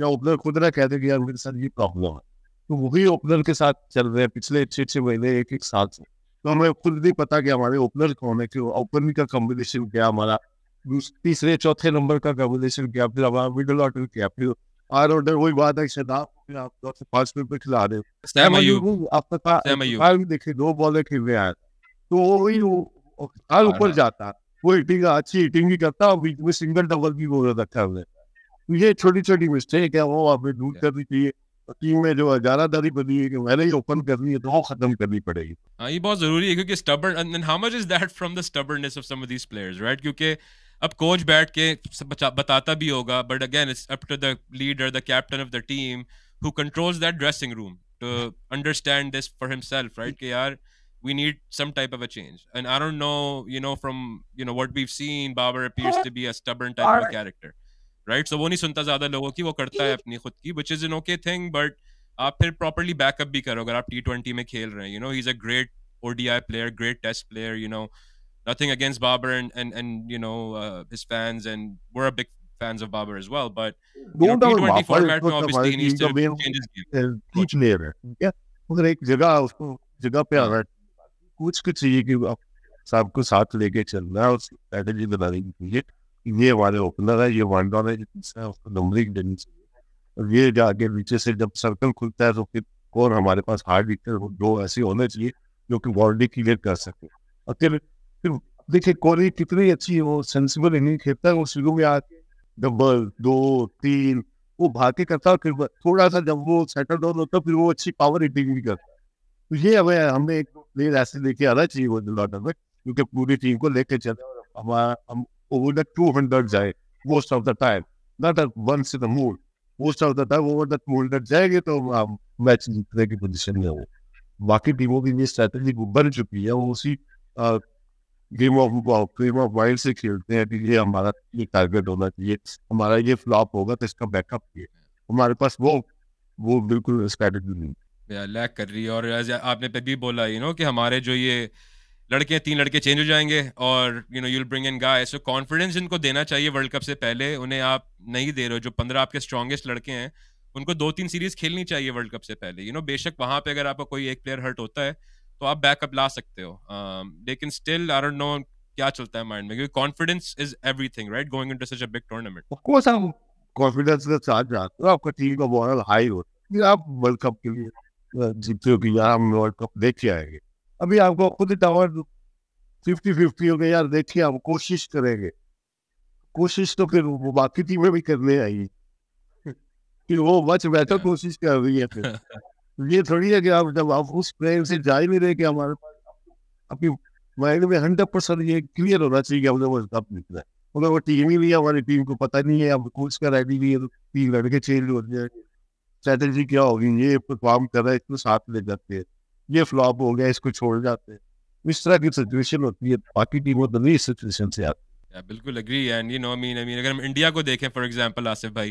या ओपनर खुद ना कहते कि यार मेरे साथ ये प्रॉब्लम है तो वही ओपनर के साथ चल रहे हैं पिछले छह छह महीने एक एक साल से तो हमें खुद नहीं पता कि हमारे ओपनर कौन है कि ओपनिंग का कॉम्बिनेशन क्या हमारा तीसरे चौथे नंबर का कॉम्बिनेशन क्या फिर हमारा मिडल ऑर्डर क्या फिर आर ऑर्डर वही बात है शदाब आप दो से पांच मिनट पर खिला रहे हो आपका देखिए दो बॉलर खेल रहे हैं तो वही हाँ, ऊपर हाँ। जाता वो हिटिंग अच्छी हिटिंग भी करता और बीच में सिंगल डबल भी बोल रखा है ये छोटी छोटी मिस्टेक है वो हमें दूर करनी चाहिए टीम में जो इजारादारी बनी है कि मैंने ही ओपन करनी है तो वो खत्म करनी पड़ेगी हाँ ये बहुत जरूरी है क्योंकि stubborn and how much is that from the stubbornness of some of these players right क्योंकि अब कोच बैठ के बताता भी होगा but again it's up to the leader the captain of the team who controls that dressing room to understand this for himself right कि यार we need some type of a change and i don't know you know from you know what we've seen babar appears to be a stubborn type of a character right so वो नहीं सुनता ज्यादा लोगों की वो करता है हम्म। अपनी खुद की which is an okay thing but आप फिर प्रॉपरली बैकअप भी करो अगर आप टी ट्वेंटी में खेल रहे हैं you know is a great ODI player great test player you know nothing against Babar and and and you know his fans and we're a big fans of Babar as well. But you know, T20 format obviously needs to change his game. Teach player है, ठीक है? एक जगह उसको जगह पे आना कुछ कुछ चाहिए कि आप सबको साथ लेके चलना और स्ट्रेटजी बनाने की चाहिए ये वाले ओपनर है ये वन डाउन है जिसमें उसको नंबरिंग देनी चाहिए ये जाके नीचे से जब सर्कल खुलता है तो फिर और हमारे पास हार्ड विकेटर दो ऐसे होने चाहिए जो कि बॉडी क्लियर कर सके और फिर फिर देखिए कोहली कितनी अच्छी है वो सेंसिबल इनिंग खेलता है वो शुरू में आके डबल दो तीन वो भाग के करता है फिर थोड़ा सा जब वो सेटल डाउन होता है फिर वो अच्छी पावर हिटिंग भी करता है तो ये हमें हमें एक प्लेयर ऐसे लेके आना चाहिए वो लॉटर में क्योंकि पूरी टीम को लेके चले और हमारा हम over the 200 जाए most most of the time not once in the mood most of the time over the 200 जाएंगे तो मैच जीतने की पोजीशन में हो बाकी टीमों की ये स्ट्रेटजी वो बन चुकी है वो उसी game of game of wild से खेलते हैं कि ये हमारा ये टारगेट होना चाहिए हमारा ये फ्लॉप होगा तो इसका बैकअप ये हमारे पास वो वो बिल्कुल स्ट्रेटजी नहीं लैक कर रही है और आपने पे भी बोला यू नो कि हमारे जो ये लड़के तीन लड़के चेंज हो जाएंगे और you know you'll bring in guy so confidence इनको देना चाहिए वर्ल्ड कप से पहले उन्हें आप नहीं दे रहे हो जो पंद्रह आपके स्ट्रॉगेस्ट लड़के हैं उनको दो तीन सीरीज खेलनी चाहिए वर्ल्ड कप से पहले यू नो बेशक वहां पे अगर आपका कोई एक प्लेयर हर्ट होता है तो आप बैकअप ला सकते हो um, लेकिन स्टिल आर नो क्या चलता है माइंड में क्योंकि confidence is everything right going into such a big tournament of course आप कॉन्फिडेंस के साथ जाते हो आपका टीम का मोरल हाई हो फिर आप वर्ल्ड कप के लिए जीतते हो कि यार हम वर्ल्ड कप देख के आएंगे अभी आपको खुद टावर फिफ्टी फिफ्टी हो गया यार देखिए हम कोशिश करेंगे कोशिश तो फिर बाकी टीमें भी करने आई कि वो बच बैठो हाँ। कोशिश कर रही है फिर ये थोड़ी है कि आप जब आप उस प्लेन से जा ही नहीं रहे कि हमारे पास अपनी माइंड में हंड्रेड परसेंट ये क्लियर होना चाहिए कि हमने वो कप जीतना है मगर वो टीम ही नहीं है हमारी टीम को पता नहीं है अब कोच का रेडी नहीं है तो तीन लड़के चेंज हो जाएंगे स्ट्रैटेजी क्या होगी ये परफॉर्म तो कर रहा है इसमें साथ ले जाते हैं ये फ्लॉप हो गया इसको छोड़ जाते हैं इस तरह की सिचुएशन होती है बाकी टीमों तभी इस सिचुएशन से आती Yeah, बिल्कुल agree and you know mean I mean अगर हम इंडिया को देखें फॉर एग्जांपल आसिफ भाई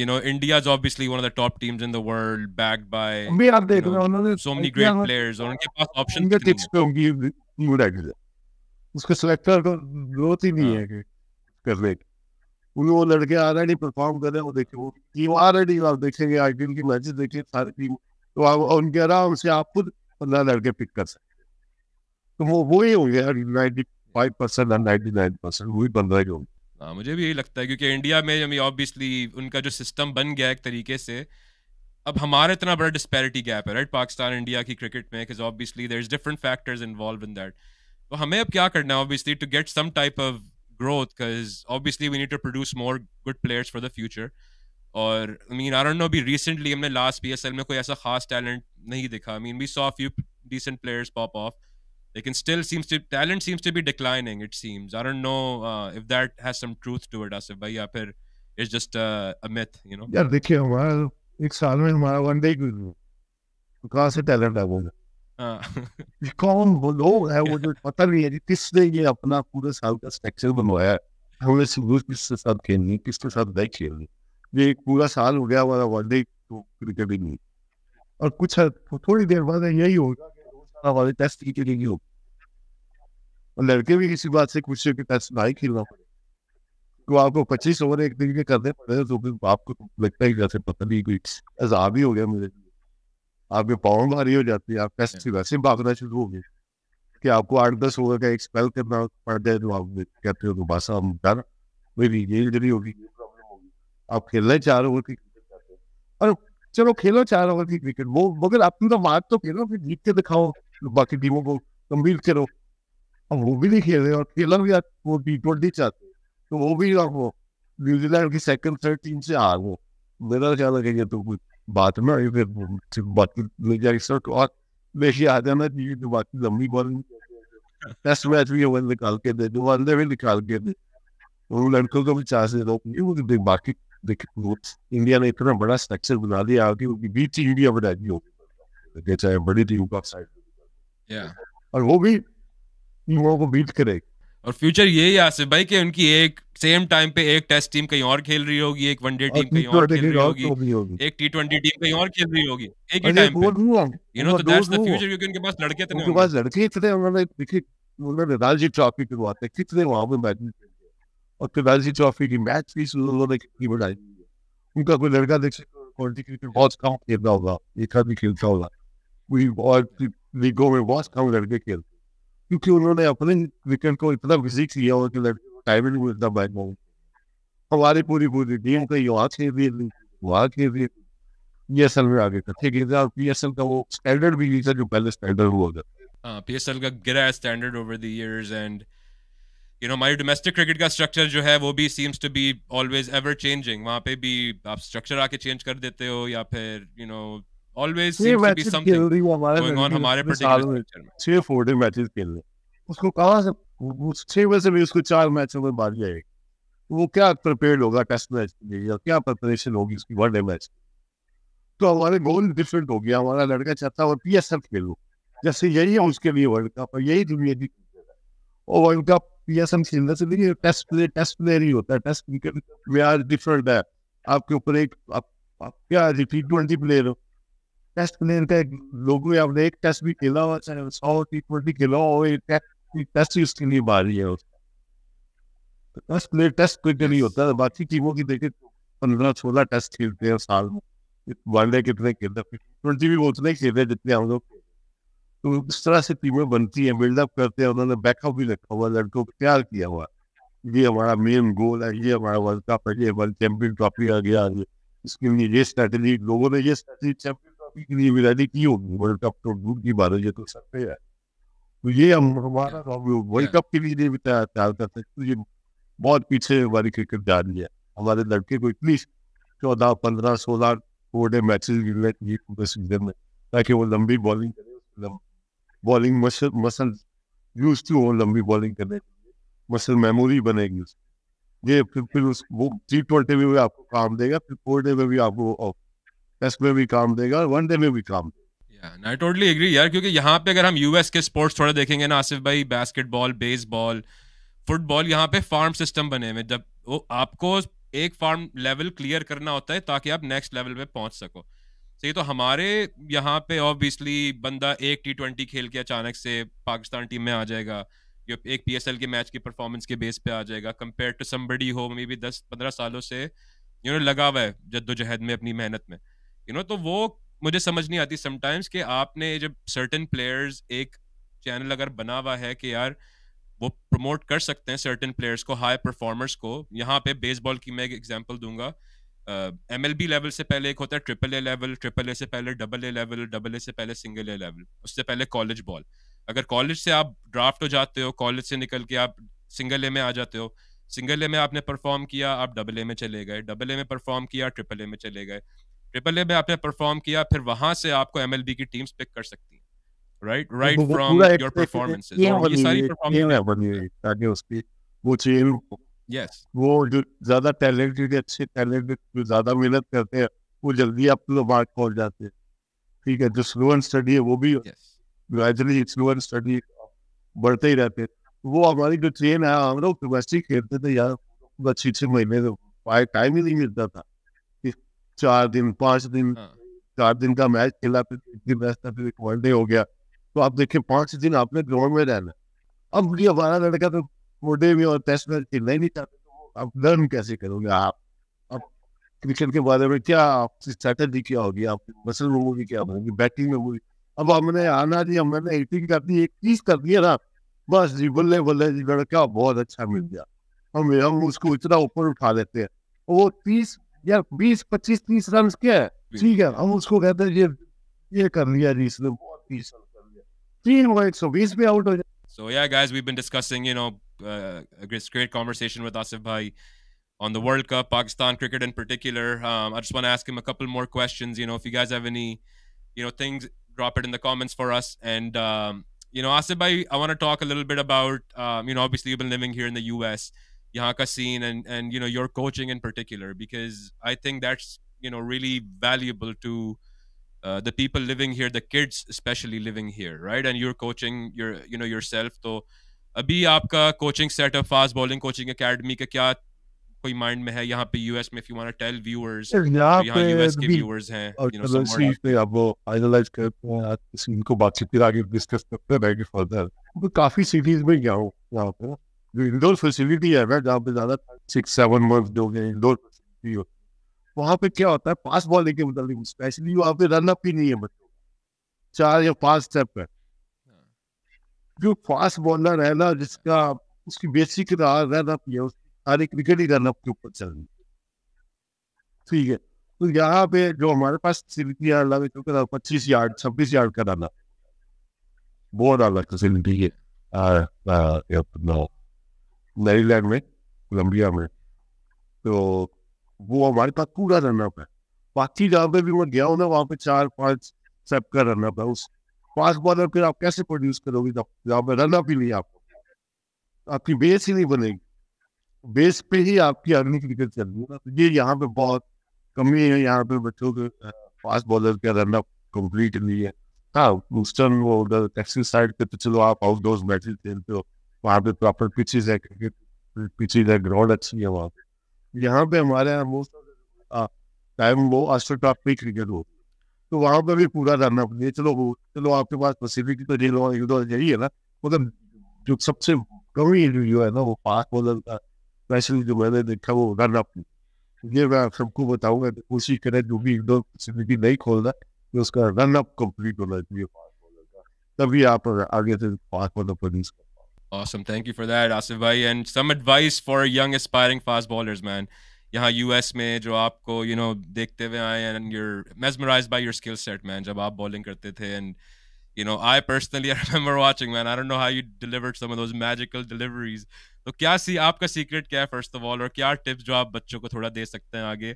you know India is obviously one of the top teams in the world backed by भी आप देख रहे हो उन्होंने सो मेनी ग्रेट प्लेयर्स और उनके पास ऑप्शन के टिप्स पे होंगी मुराद उसके सिलेक्टर को जरूरत ही नहीं हाँ। है कि कर ले वो लड़के ऑलरेडी परफॉर्म कर रहे हैं वो देखिए वो टीम ऑलरेडी आप देखेंगे आईपीएल की मैचेस देखिए सारी टीम तो आप उनके आराम से आप खुद पंद्रह लड़के पिक कर सकते तो वो वही होंगे नाइन्टी फाइव परसेंट और नाइन्टी नाइन परसेंट वही पंद्रह ही होंगे हाँ मुझे भी यही लगता है क्योंकि इंडिया में ऑब्वियसली उनका जो सिस्टम बन गया एक तरीके से अब हमारा इतना बड़ा डिस्पैरिटी गैप है राइट पाकिस्तान इंडिया की क्रिकेट में because obviously there is different factors involve in that तो हमें अब क्या करना है obviously to get some type of growth because obviously we need to produce more good players for the future और I mean I don't know भी recently हमने last PSL में कोई ऐसा खास टैलेंट नहीं देखा I mean we saw few decent players pop off लेकिन still seems to talent seems to be declining it seems I don't know if that has some truth to it Asif भाई या फिर it's just a myth you know यार देखिए हमारा एक साल में हमारा वन वनडे कहां से टैलेंट है वो हाँ। कौन वो लोग है वो जो पता नहीं है किसने ये अपना पूरे साल का स्ट्रक्चर बनवाया है हमें किसके साथ खेलनी किसके साथ नहीं खेलनी ये एक पूरा साल हो गया हमारा वनडे तो क्रिकेट ही नहीं और कुछ थोड़ी देर बाद यही होगा हमारे टेस्ट की क्रिकेट होगी और लड़के भी किसी बात से कुछ कि टेस्ट ना ही खेलना पड़े तो आपको पच्चीस ओवर एक दिन के करने पड़े तो फिर आपको तो लगता ही जैसे पता नहीं कोई अजाब ही हो गया मेरे लिए आपके पावर भारी हो जाती है आप टेस्ट से वैसे भागना शुरू हो गए कि आपको आठ दस ओवर का एक स्पेल करना पड़ जाए तो आप कहते हो तो बस हम डर मेरी ये इंजरी होगी आप खेलना चाह रहे हो कि और चलो खेलो चार ओवर की क्रिकेट वो मगर अपनी तो बात तो खेलो फिर जीत के दिखाओ बाकी टीमों को गंभीर करो अब वो भी नहीं खेल रहे और खेलर भी वो टी ट्वेंटी चाहते तो वो भी और वो न्यूजीलैंड की सेकंड थर्ड टीम से आ वो मेरा ख्याल है तो कुछ बात में आई फिर बाकी ले जाए सर तो और बेशी आ जाना चाहिए तो बाकी लंबी बॉल टेस्ट मैच भी वो निकाल के दे दो अंदर भी निकाल के दे उन लड़कों को भी चांस दे दो बाकी देखिए इंडिया ने इतना बड़ा स्ट्रक्चर बना दिया कि उनकी बीच इंडिया बना दी होगी चाहे बड़ी थी का साइड और वो भी युवाओं को बीट करेगा और फ्यूचर ये ही आसिफ भाई कि उनकी एक सेम टाइम पे एक टेस्ट टीम कहीं और खेल रही होगी एक वनडे टीम कहीं और खेल रही होगी हो एक टी ट्वेंटी टीम कहीं और खेल रही होगी एक ही टाइम पे यू नो तो दैट्स द फ्यूचर क्योंकि उनके पास लड़के इतने उनके पास लड़के इतने उन्होंने देखिए उन्होंने राजीव ट्रॉफी करवाते कितने वहां पे मैच और फिर ट्रॉफी की मैच फीस उन्होंने कितनी बढ़ाई है उनका कोई लड़का देख सकते क्वालिटी क्रिकेट बहुत कम खेलता होगा एक आदमी खेलता होगा कोई और लीगों में बहुत कम लड़के खेलते क्योंकि उन्होंने अपने क्रिकेट को इतना विजिट किया हुआ कि लड़के टाइम नहीं मिलता बैक में हमारी पूरी पूरी टीम कहीं वहाँ खेल रही वहाँ खेल रही पी एस एल में आगे था ठीक है और पी एस एल का वो स्टैंडर्ड भी नहीं था जो पहले स्टैंडर्ड हुआ था पी एस एल का गिरा standard over the years and you know हमारी डोमेस्टिक क्रिकेट का स्ट्रक्चर जो है वो भी seems to be always ever changing वहाँ पे भी आप स्ट्रक्चर आके चेंज कर देते हो या फिर you know always seems to be something going on हमारे पर्टिकुलर छह फोर डे मैचेस खेलने उसको कहाँ से छह में से भी उसको चार मैचों में मार लिया वो क्या प्रिपेयर होगा टेस्ट मैच के लिए या क्या प्रिपरेशन होगी उसकी वन मैच तो हमारे गोल डिफरेंट हो गया हमारा लड़का चाहता है पी एस एफ खेलो जैसे यही है उसके लिए वर्ल्ड कप और यही दुनिया की और वर्ल्ड कप आपके ऊपर एक T twenty player test player का एक आपने एक टेस्ट भी खेला चाहे सौ टी ट्वेंटी खेला हो एक टेस्ट लिए है उसका टेस्ट प्लेयर टेस्ट होता है बाकी टीमों की देखे पंद्रह सोलह टेस्ट खेलते हैं साल में वनडे कितने खेलते हैं ट्वेंटी भी उतने खेलते हैं जितने हम लोग तो इस तरह से टीमें बनती है बिल्डअप करते हैं उन्होंने बैकअप भी रखा हुआ लड़कों को तैयार किया हुआ ये हमारा मेन गोल है ये हमारा वर्ल्ड कप है ये वर्ल्ड चैंपियन ट्रॉफी आ गया आगे इसके लिए ये स्ट्रैटेजी लोगों ने ये स्ट्रैटेजी चैंपियन ट्रॉफी के लिए भी रेडी की होगी वर्ल्ड कप तो दूर की बात है ये तो सकते हैं तो ये हम हमारा वर्ल्ड तो कप के लिए भी तैयार करते हैं तो ये बहुत पीछे हमारी क्रिकेट जा रही है हमारे लड़के को इतनी चौदह पंद्रह सोलह कोडे मैचेस गिरने सीजन में ताकि वो लंबी बॉलिंग करें bowling muscle muscle use to हो लंबी बॉलिंग करने मसल मेमोरी बनेगी उसकी ये फिर फिर उस वो टी ट्वेंटी में भी आपको काम देगा फिर फोर डे में भी आपको टेस्ट में भी काम देगा और वन डे में भी काम देगा आई टोटली एग्री यार क्योंकि यहाँ पे अगर हम यूएस के स्पोर्ट्स थोड़ा देखेंगे ना आसिफ भाई बास्केटबॉल बेसबॉल फुटबॉल यहाँ पे फार्म सिस्टम बने हुए जब वो आपको एक फार्म लेवल क्लियर करना होता है ताकि आप नेक्स्ट लेवल पे पहुंच सको तो ये तो हमारे यहाँ पे ऑब्वियसली बंदा एक टी ट्वेंटी खेल के अचानक से पाकिस्तान टीम में आ जाएगा एक पी के मैच की परफॉर्मेंस के बेस पे आ जाएगा कंपेयर टू समबडी हो मे भी दस पंद्रह सालों से यू नो लगा हुआ है जद्दोजहद में अपनी मेहनत में यू नो तो वो मुझे समझ नहीं आती समटाइम्स कि आपने जब सर्टन प्लेयर्स एक चैनल अगर बना हुआ है कि यार वो प्रमोट कर सकते हैं सर्टन प्लेयर्स को हाई परफॉर्मर्स को यहाँ पे बेसबॉल की मैं एक दूंगा एम एल बी लेवल से पहले एक होता है triple A level triple A से पहले double A level double A से पहले सिंगल ए लेवल उससे पहले कॉलेज बॉल अगर कॉलेज से आप ड्राफ्ट हो जाते हो कॉलेज से निकल के आप सिंगल ए में आ जाते हो सिंगल ए में आपने परफॉर्म किया आप डबल ए में चले गए डबल ए में परफॉर्म किया ट्रिपल ए में चले गए ट्रिपल ए में आपने परफॉर्म किया फिर वहां से आपको एम एल बी की टीम्स पिक कर सकती हैं right right from your performances ये सारी परफॉर्मेंस वो चीज yes. वो जो ज्यादा टैलेंटेड अच्छे टैलेंटेड जो ज्यादा मेहनत करते हैं वो जल्दी आप लोग मार्क पहुंच जाते हैं ठीक है जो स्लो एंड स्टडी है वो भी ग्रेजुअली स्लो एंड स्टडी बढ़ते ही रहते हैं वो हमारी जो ट्रेन है हम लोग डोमेस्टिक खेलते थे यार अच्छी अच्छे महीने तो पाए टाइम ही नहीं मिलता था चार दिन पांच दिन हाँ. चार दिन का मैच खेला फिर एक दिन मैच था फिर एक वनडे हो गया तो आप देखिए पांच दिन आपने ग्राउंड में रहना अब ये हमारा लड़का तो मोटे में और टेस्ट में खेलना नहीं चाहते तो अब लर्न कैसे करोगे आप अब क्रिकेट के बारे में क्या आपकी स्ट्रैटेजी क्या होगी आप मसल में होगी क्या होगी बैटिंग में होगी अब हमने आना जी हमने एटिंग कर दी एक चीज कर दिया ना बस जी बल्ले बल्ले जी लड़का बहुत अच्छा मिल गया हम हम उसको इतना ऊपर उठा लेते हैं वो तीस या बीस पच्चीस तीस रन क्या है ठीक है हम उसको कहते हैं ये ये कर लिया जी इसने बहुत तीस रन कर लिया तीन वो एक सौ बीस भी आउट हो जाए So yeah, guys, we've been discussing, you know, uh, a great conversation with Asif Bhai on the World Cup, Pakistan cricket in particular. Um, I just want to ask him a couple more questions. You know, if you guys have any, you know, things, drop it in the comments for us. And um, you know, Asif Bhai, I want to talk a little bit about, um, you know, obviously you've been living here in the U.S. Yahaka scene and and you know your coaching in particular because I think that's you know really valuable to uh, the people living here, the kids especially living here, right? And you're coaching your you know yourself, so अभी आपका coaching setup fast bowling coaching academy का क्या कोई mind में है यहाँ पे US में if you want to tell viewers यहाँ हाँ, पे यूएस के व्यूअर्स हैं यू नो सम से अब वो एनालाइज करते हैं आज इस इनको बातचीत फिर आगे डिस्कस करते हैं आगे फर्दर मैं काफी सिटीज में गया हूँ यहाँ पे जो इंडोर फैसिलिटी है मैं जहाँ पे ज्यादा सिक्स सेवन मंथ जो गए इंडोर फैसिलिटी हो वहाँ पे क्या होता है पास बॉलिंग के मुताबिक स्पेशली वहाँ पे रन अप ही नहीं है बच्चों चार या पांच स्टेप है जो फास्ट बॉलर है ना जिसका उसकी बेसिक रन अप है क्रिकेट ही रन उसके ऊपर चल रही ठीक है तो यहाँ पे जो हमारे पास फैसिलिटी है अल्लाह पच्चीस यार्ड छब्बीस यार्ड का रन बहुत अलग फैसिलिटी है मैरीलैंड में कोलम्बिया में तो वो हमारे पास पूरा रन अप है बाकी जहाँ पे भी मैं गया हूँ ना वहाँ पे चार पांच सबका का अप है उस फास्ट बॉलर फिर आप कैसे प्रोड्यूस करोगे जब जब अप ही नहीं आपको आपकी बेस ही नहीं बनेगी बेस पे ही आपकी अर्निंग क्रिकेट चल रही है ना तो ये यहाँ पे बहुत कमी है यहाँ पे बच्चों के फास्ट बॉलर का अप कम्प्लीट नहीं है हाँ ऊस्टर्न वो उधर टेक्सिस साइड पे तो चलो आप आउटडोर मैचेस खेलते हो वहाँ पे प्रॉपर पिचेज है क्रिकेट पिचेज है ग्राउंड अच्छी है वहाँ पे यहाँ पे हमारे यहाँ मोस्ट टाइम वो ऑस्ट्रोट्रॉपिक क्रिकेट होती है तो वहाँ पर भी पूरा डालना पड़ेगा चलो चलो आपके पास पैसिफिक तो जेल एक दो है ना मतलब जो सबसे कमी जो है ना वो पास बॉलर का स्पेशली जो मैंने देखा वो रन ये मैं सबको बताऊंगा कोशिश करें जो भी इंडोर फैसिलिटी नहीं खोलना तो उसका रन अप होना चाहिए तभी आप आगे से fast bowler produce Awesome. Thank you for that, Asif bhai. And some advice for young aspiring fast bowlers, man. यहाँ यूएस में जो आपको यू नो देखते हुए आए and you're mesmerised by your skill set man जब आप बॉलिंग करते थे and you know I personally I remember watching man I don't know how you deliver some of those magical deliveries तो क्या सी आपका सीक्रेट क्या है फर्स्ट ऑफ ऑल और क्या टिप्स जो आप बच्चों को थोड़ा दे सकते हैं आगे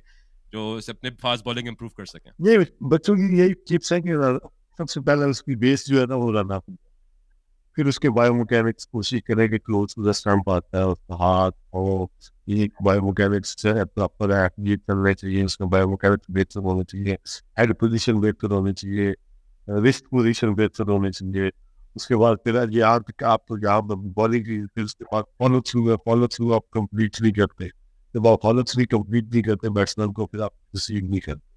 जो इसे अपने फास्ट बॉलिंग इंप्रूव कर सकें ये बच्चों की यही टिप्स हैं कि सबसे पहले उसकी बेस जो है ना वो रन फिर उसके बायोमैकेनिक्स कोशिश करें कि क्लोज टू द स्टंप आता है उसका हाथ और ये बायो कैरेट्स है तो प्रॉपर एफिलिएट करना चाहिए उसका बायो कैरेट बेहतर होना चाहिए हेड पोजीशन बेहतर होनी चाहिए रिस्ट पोजीशन बेहतर होनी चाहिए उसके बाद फिर ये आप आपको तो यहाँ बॉडी की फिर उसके बाद फॉलो थ्रू है फॉलो थ्रू आप कंप्लीट नहीं करते जब आप फॉलो थ्रू कंप्लीट नहीं करते बैट्समैन को फिर आप रिसीव नहीं करते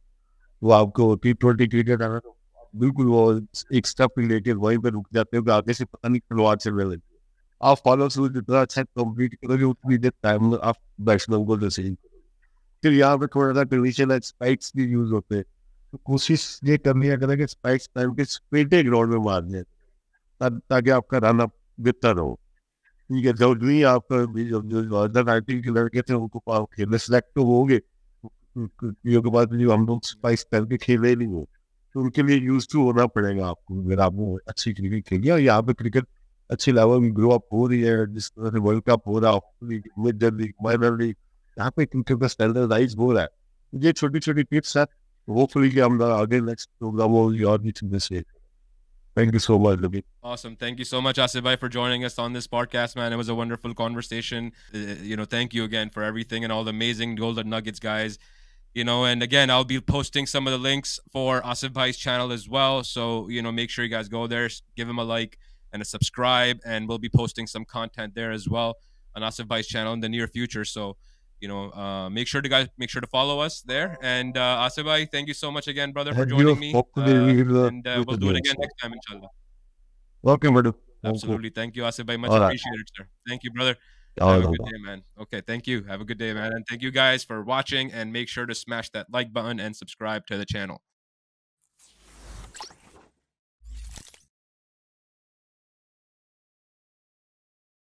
वो आपको टी ट्वेंटी क्रिकेट आना बिल्कुल वो एक स्टेप रिलेटेड वहीं पर रुक जाते हो आगे से पता नहीं खिलवाड़ से लगे आप फॉलो थ्रू जितना अच्छा कंप्लीट करोगे उतनी देर टाइम आप बैट्समैन को रिसीव फिर यहाँ पे थोड़ा सा कंडीशन है स्पाइक्स भी यूज होते हैं तो कोशिश ये करनी है करें कि स्पाइक्स टाइम के स्पेटे ग्राउंड में मार दें ताकि आपका रन अप बेहतर हो ठीक है जब भी आपका जो अदर आई के लड़के थे उनको खेलने सेलेक्ट तो होंगे के बाद जो हम लोग स्पाइस टाइम के खेले नहीं हो तो उनके लिए यूज टू होना पड़ेगा आपको अगर आपने अच्छी क्रिकेट खेली और यहाँ पे क्रिकेट अच्छी लेवल में ग्रो अप हो रही है जिस तरह से वर्ल्ड कप हो रहा league mid league minor league यहाँ पे क्रिकेट का स्टैंडर्डाइज हो रहा है ये छोटी छोटी टिप्स है होपफुली कि हम लोग आगे नेक्स्ट प्रोग्राम होगी और भी चीजें से Thank you so much, David. Awesome. Thank you so much, Asibai, for joining us on this podcast, man. It was a wonderful conversation. Uh, you know, thank you again for everything and all the amazing Golden Nuggets guys. You know, and again, I'll be posting some of the links for Asif Bhai's channel as well. So, you know, make sure you guys go there, give him a like and a subscribe. And we'll be posting some content there as well on Asif Vice channel in the near future. So, you know, uh, make sure to guys make sure to follow us there. And uh, Asif Bhai, thank you so much again, brother, for joining me. Uh, and uh, we'll do it again next time, inshallah. Welcome, brother. Absolutely. Thank you, Asif Bhai. Much right. appreciated, sir. Thank you, brother. Have a good day, man. Okay, thank you. Have a good day, man. And thank you guys for watching. And make sure to smash that like button and subscribe to the channel.